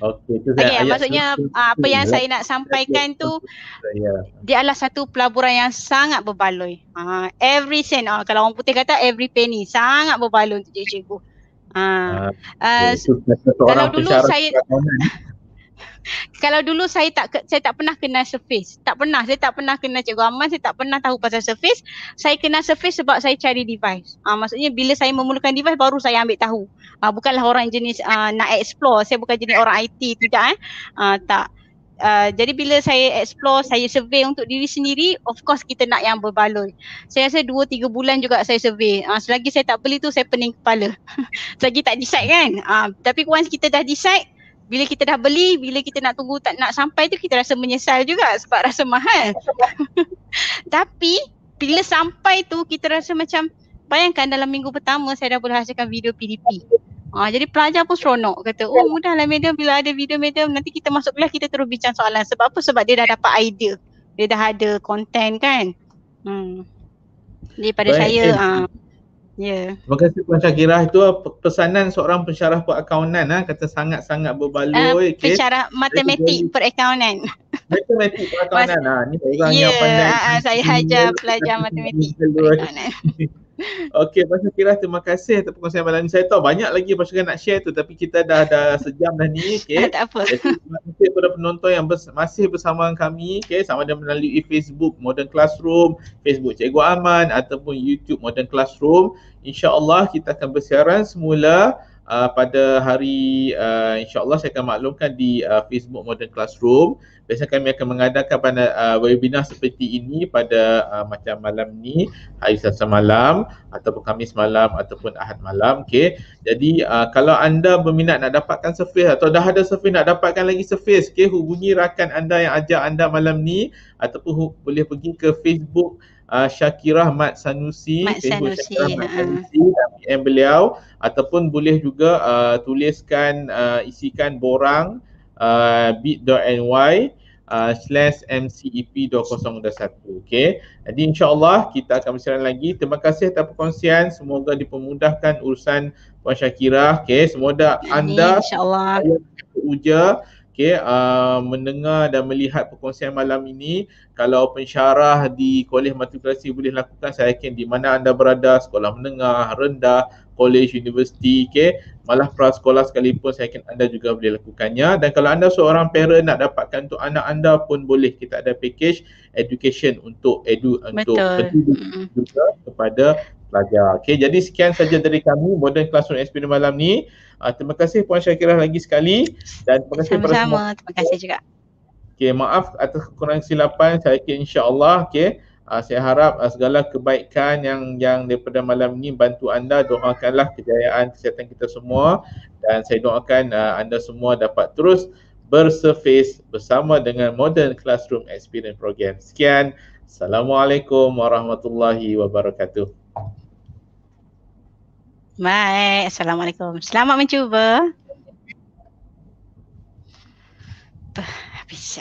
Okey, tu saya okay, ayat maksudnya tu, ah, apa tu, yang tu, saya nak sampaikan tu, tu ya. dia adalah satu pelaburan yang sangat berbaloi. Ha, uh, every cent uh, kalau orang putih kata every penny sangat berbaloi untuk cikgu. Ha. Uh, uh, kalau dulu saya kalau dulu saya tak saya tak pernah kenal surface tak pernah saya tak pernah kenal cikgu aman saya tak pernah tahu pasal surface saya kenal surface sebab saya cari device ah maksudnya bila saya memulakan device baru saya ambil tahu ah bukanlah orang jenis uh, nak explore saya bukan jenis orang IT tidak eh ah tak Uh, jadi bila saya explore, saya survey untuk diri sendiri, of course kita nak yang berbaloi. Saya rasa dua tiga bulan juga saya survey. Uh, selagi saya tak beli tu saya pening kepala. selagi tak decide kan. Uh, tapi once kita dah decide, bila kita dah beli, bila kita nak tunggu tak nak sampai tu kita rasa menyesal juga sebab rasa mahal. Tapi bila sampai tu kita rasa macam bayangkan dalam minggu pertama saya dah boleh hasilkan video PDP. Ha, ah, jadi pelajar pun seronok kata, oh mudahlah madam bila ada video madam nanti kita masuk kelas kita terus bincang soalan. Sebab apa? Sebab dia dah dapat idea. Dia dah ada konten kan. Hmm. Daripada Baik, saya. Eh, ha. Yeah. Terima kasih Puan Syakira itu pesanan seorang pensyarah perakaunan ah. kata sangat-sangat berbaloi uh, eh, okay. pensyarah matematik perakaunan. Matematik perakaunan ah orang yeah, yang ya, pandai. uh, saya hajar pelajar matematik perakaunan. Okey, Pasukan Kirah terima kasih atas perkongsian malam ni. Saya tahu banyak lagi Pasukan nak share tu tapi kita dah dah sejam dah ni. Okay. Ah, tak apa. Terima kasih kepada penonton yang bers- masih bersama kami. Okay. Sama ada melalui Facebook Modern Classroom, Facebook Cikgu Aman ataupun YouTube Modern Classroom. InsyaAllah kita akan bersiaran semula uh, pada hari uh, insyaallah saya akan maklumkan di uh, Facebook Modern Classroom biasanya kami akan mengadakan pada uh, webinar seperti ini pada uh, macam malam ni hari Selasa malam ataupun Khamis malam ataupun Ahad malam okay? jadi uh, kalau anda berminat nak dapatkan surface atau dah ada surface nak dapatkan lagi surface okay? hubungi rakan anda yang ajak anda malam ni ataupun boleh pergi ke Facebook uh, ah, Syakirah Mat Sanusi, Mat Sanusi, Syakirah ah. Mat Sanusi dan PM beliau ataupun boleh juga uh, tuliskan uh, isikan borang uh, bit.ny Uh, slash MCEP 2021 Okay Jadi insyaAllah kita akan bersiaran lagi Terima kasih atas perkongsian Semoga dipermudahkan urusan Puan Syakira Okay semoga anda InsyaAllah Uja Okay, uh, mendengar dan melihat perkongsian malam ini kalau pensyarah di kolej matrikulasi boleh lakukan saya yakin di mana anda berada sekolah menengah rendah kolej universiti okay, malah prasekolah sekalipun saya yakin anda juga boleh lakukannya dan kalau anda seorang parent nak dapatkan untuk anak anda pun boleh kita ada package education untuk edu untuk Betul. juga kepada pelajar. Okey, jadi sekian saja dari kami Modern Classroom Experience malam ni. Uh, terima kasih Puan Syakirah lagi sekali dan terima kasih kepada semua. Terima kasih juga. Okey, maaf atas kekurangan silapan. Saya kira insya-Allah okey. Uh, saya harap uh, segala kebaikan yang yang daripada malam ini bantu anda doakanlah kejayaan kesihatan kita semua dan saya doakan uh, anda semua dapat terus bersurface bersama dengan Modern Classroom Experience Program. Sekian. Assalamualaikum warahmatullahi wabarakatuh. Baik, Assalamualaikum. Selamat mencuba. Bisa.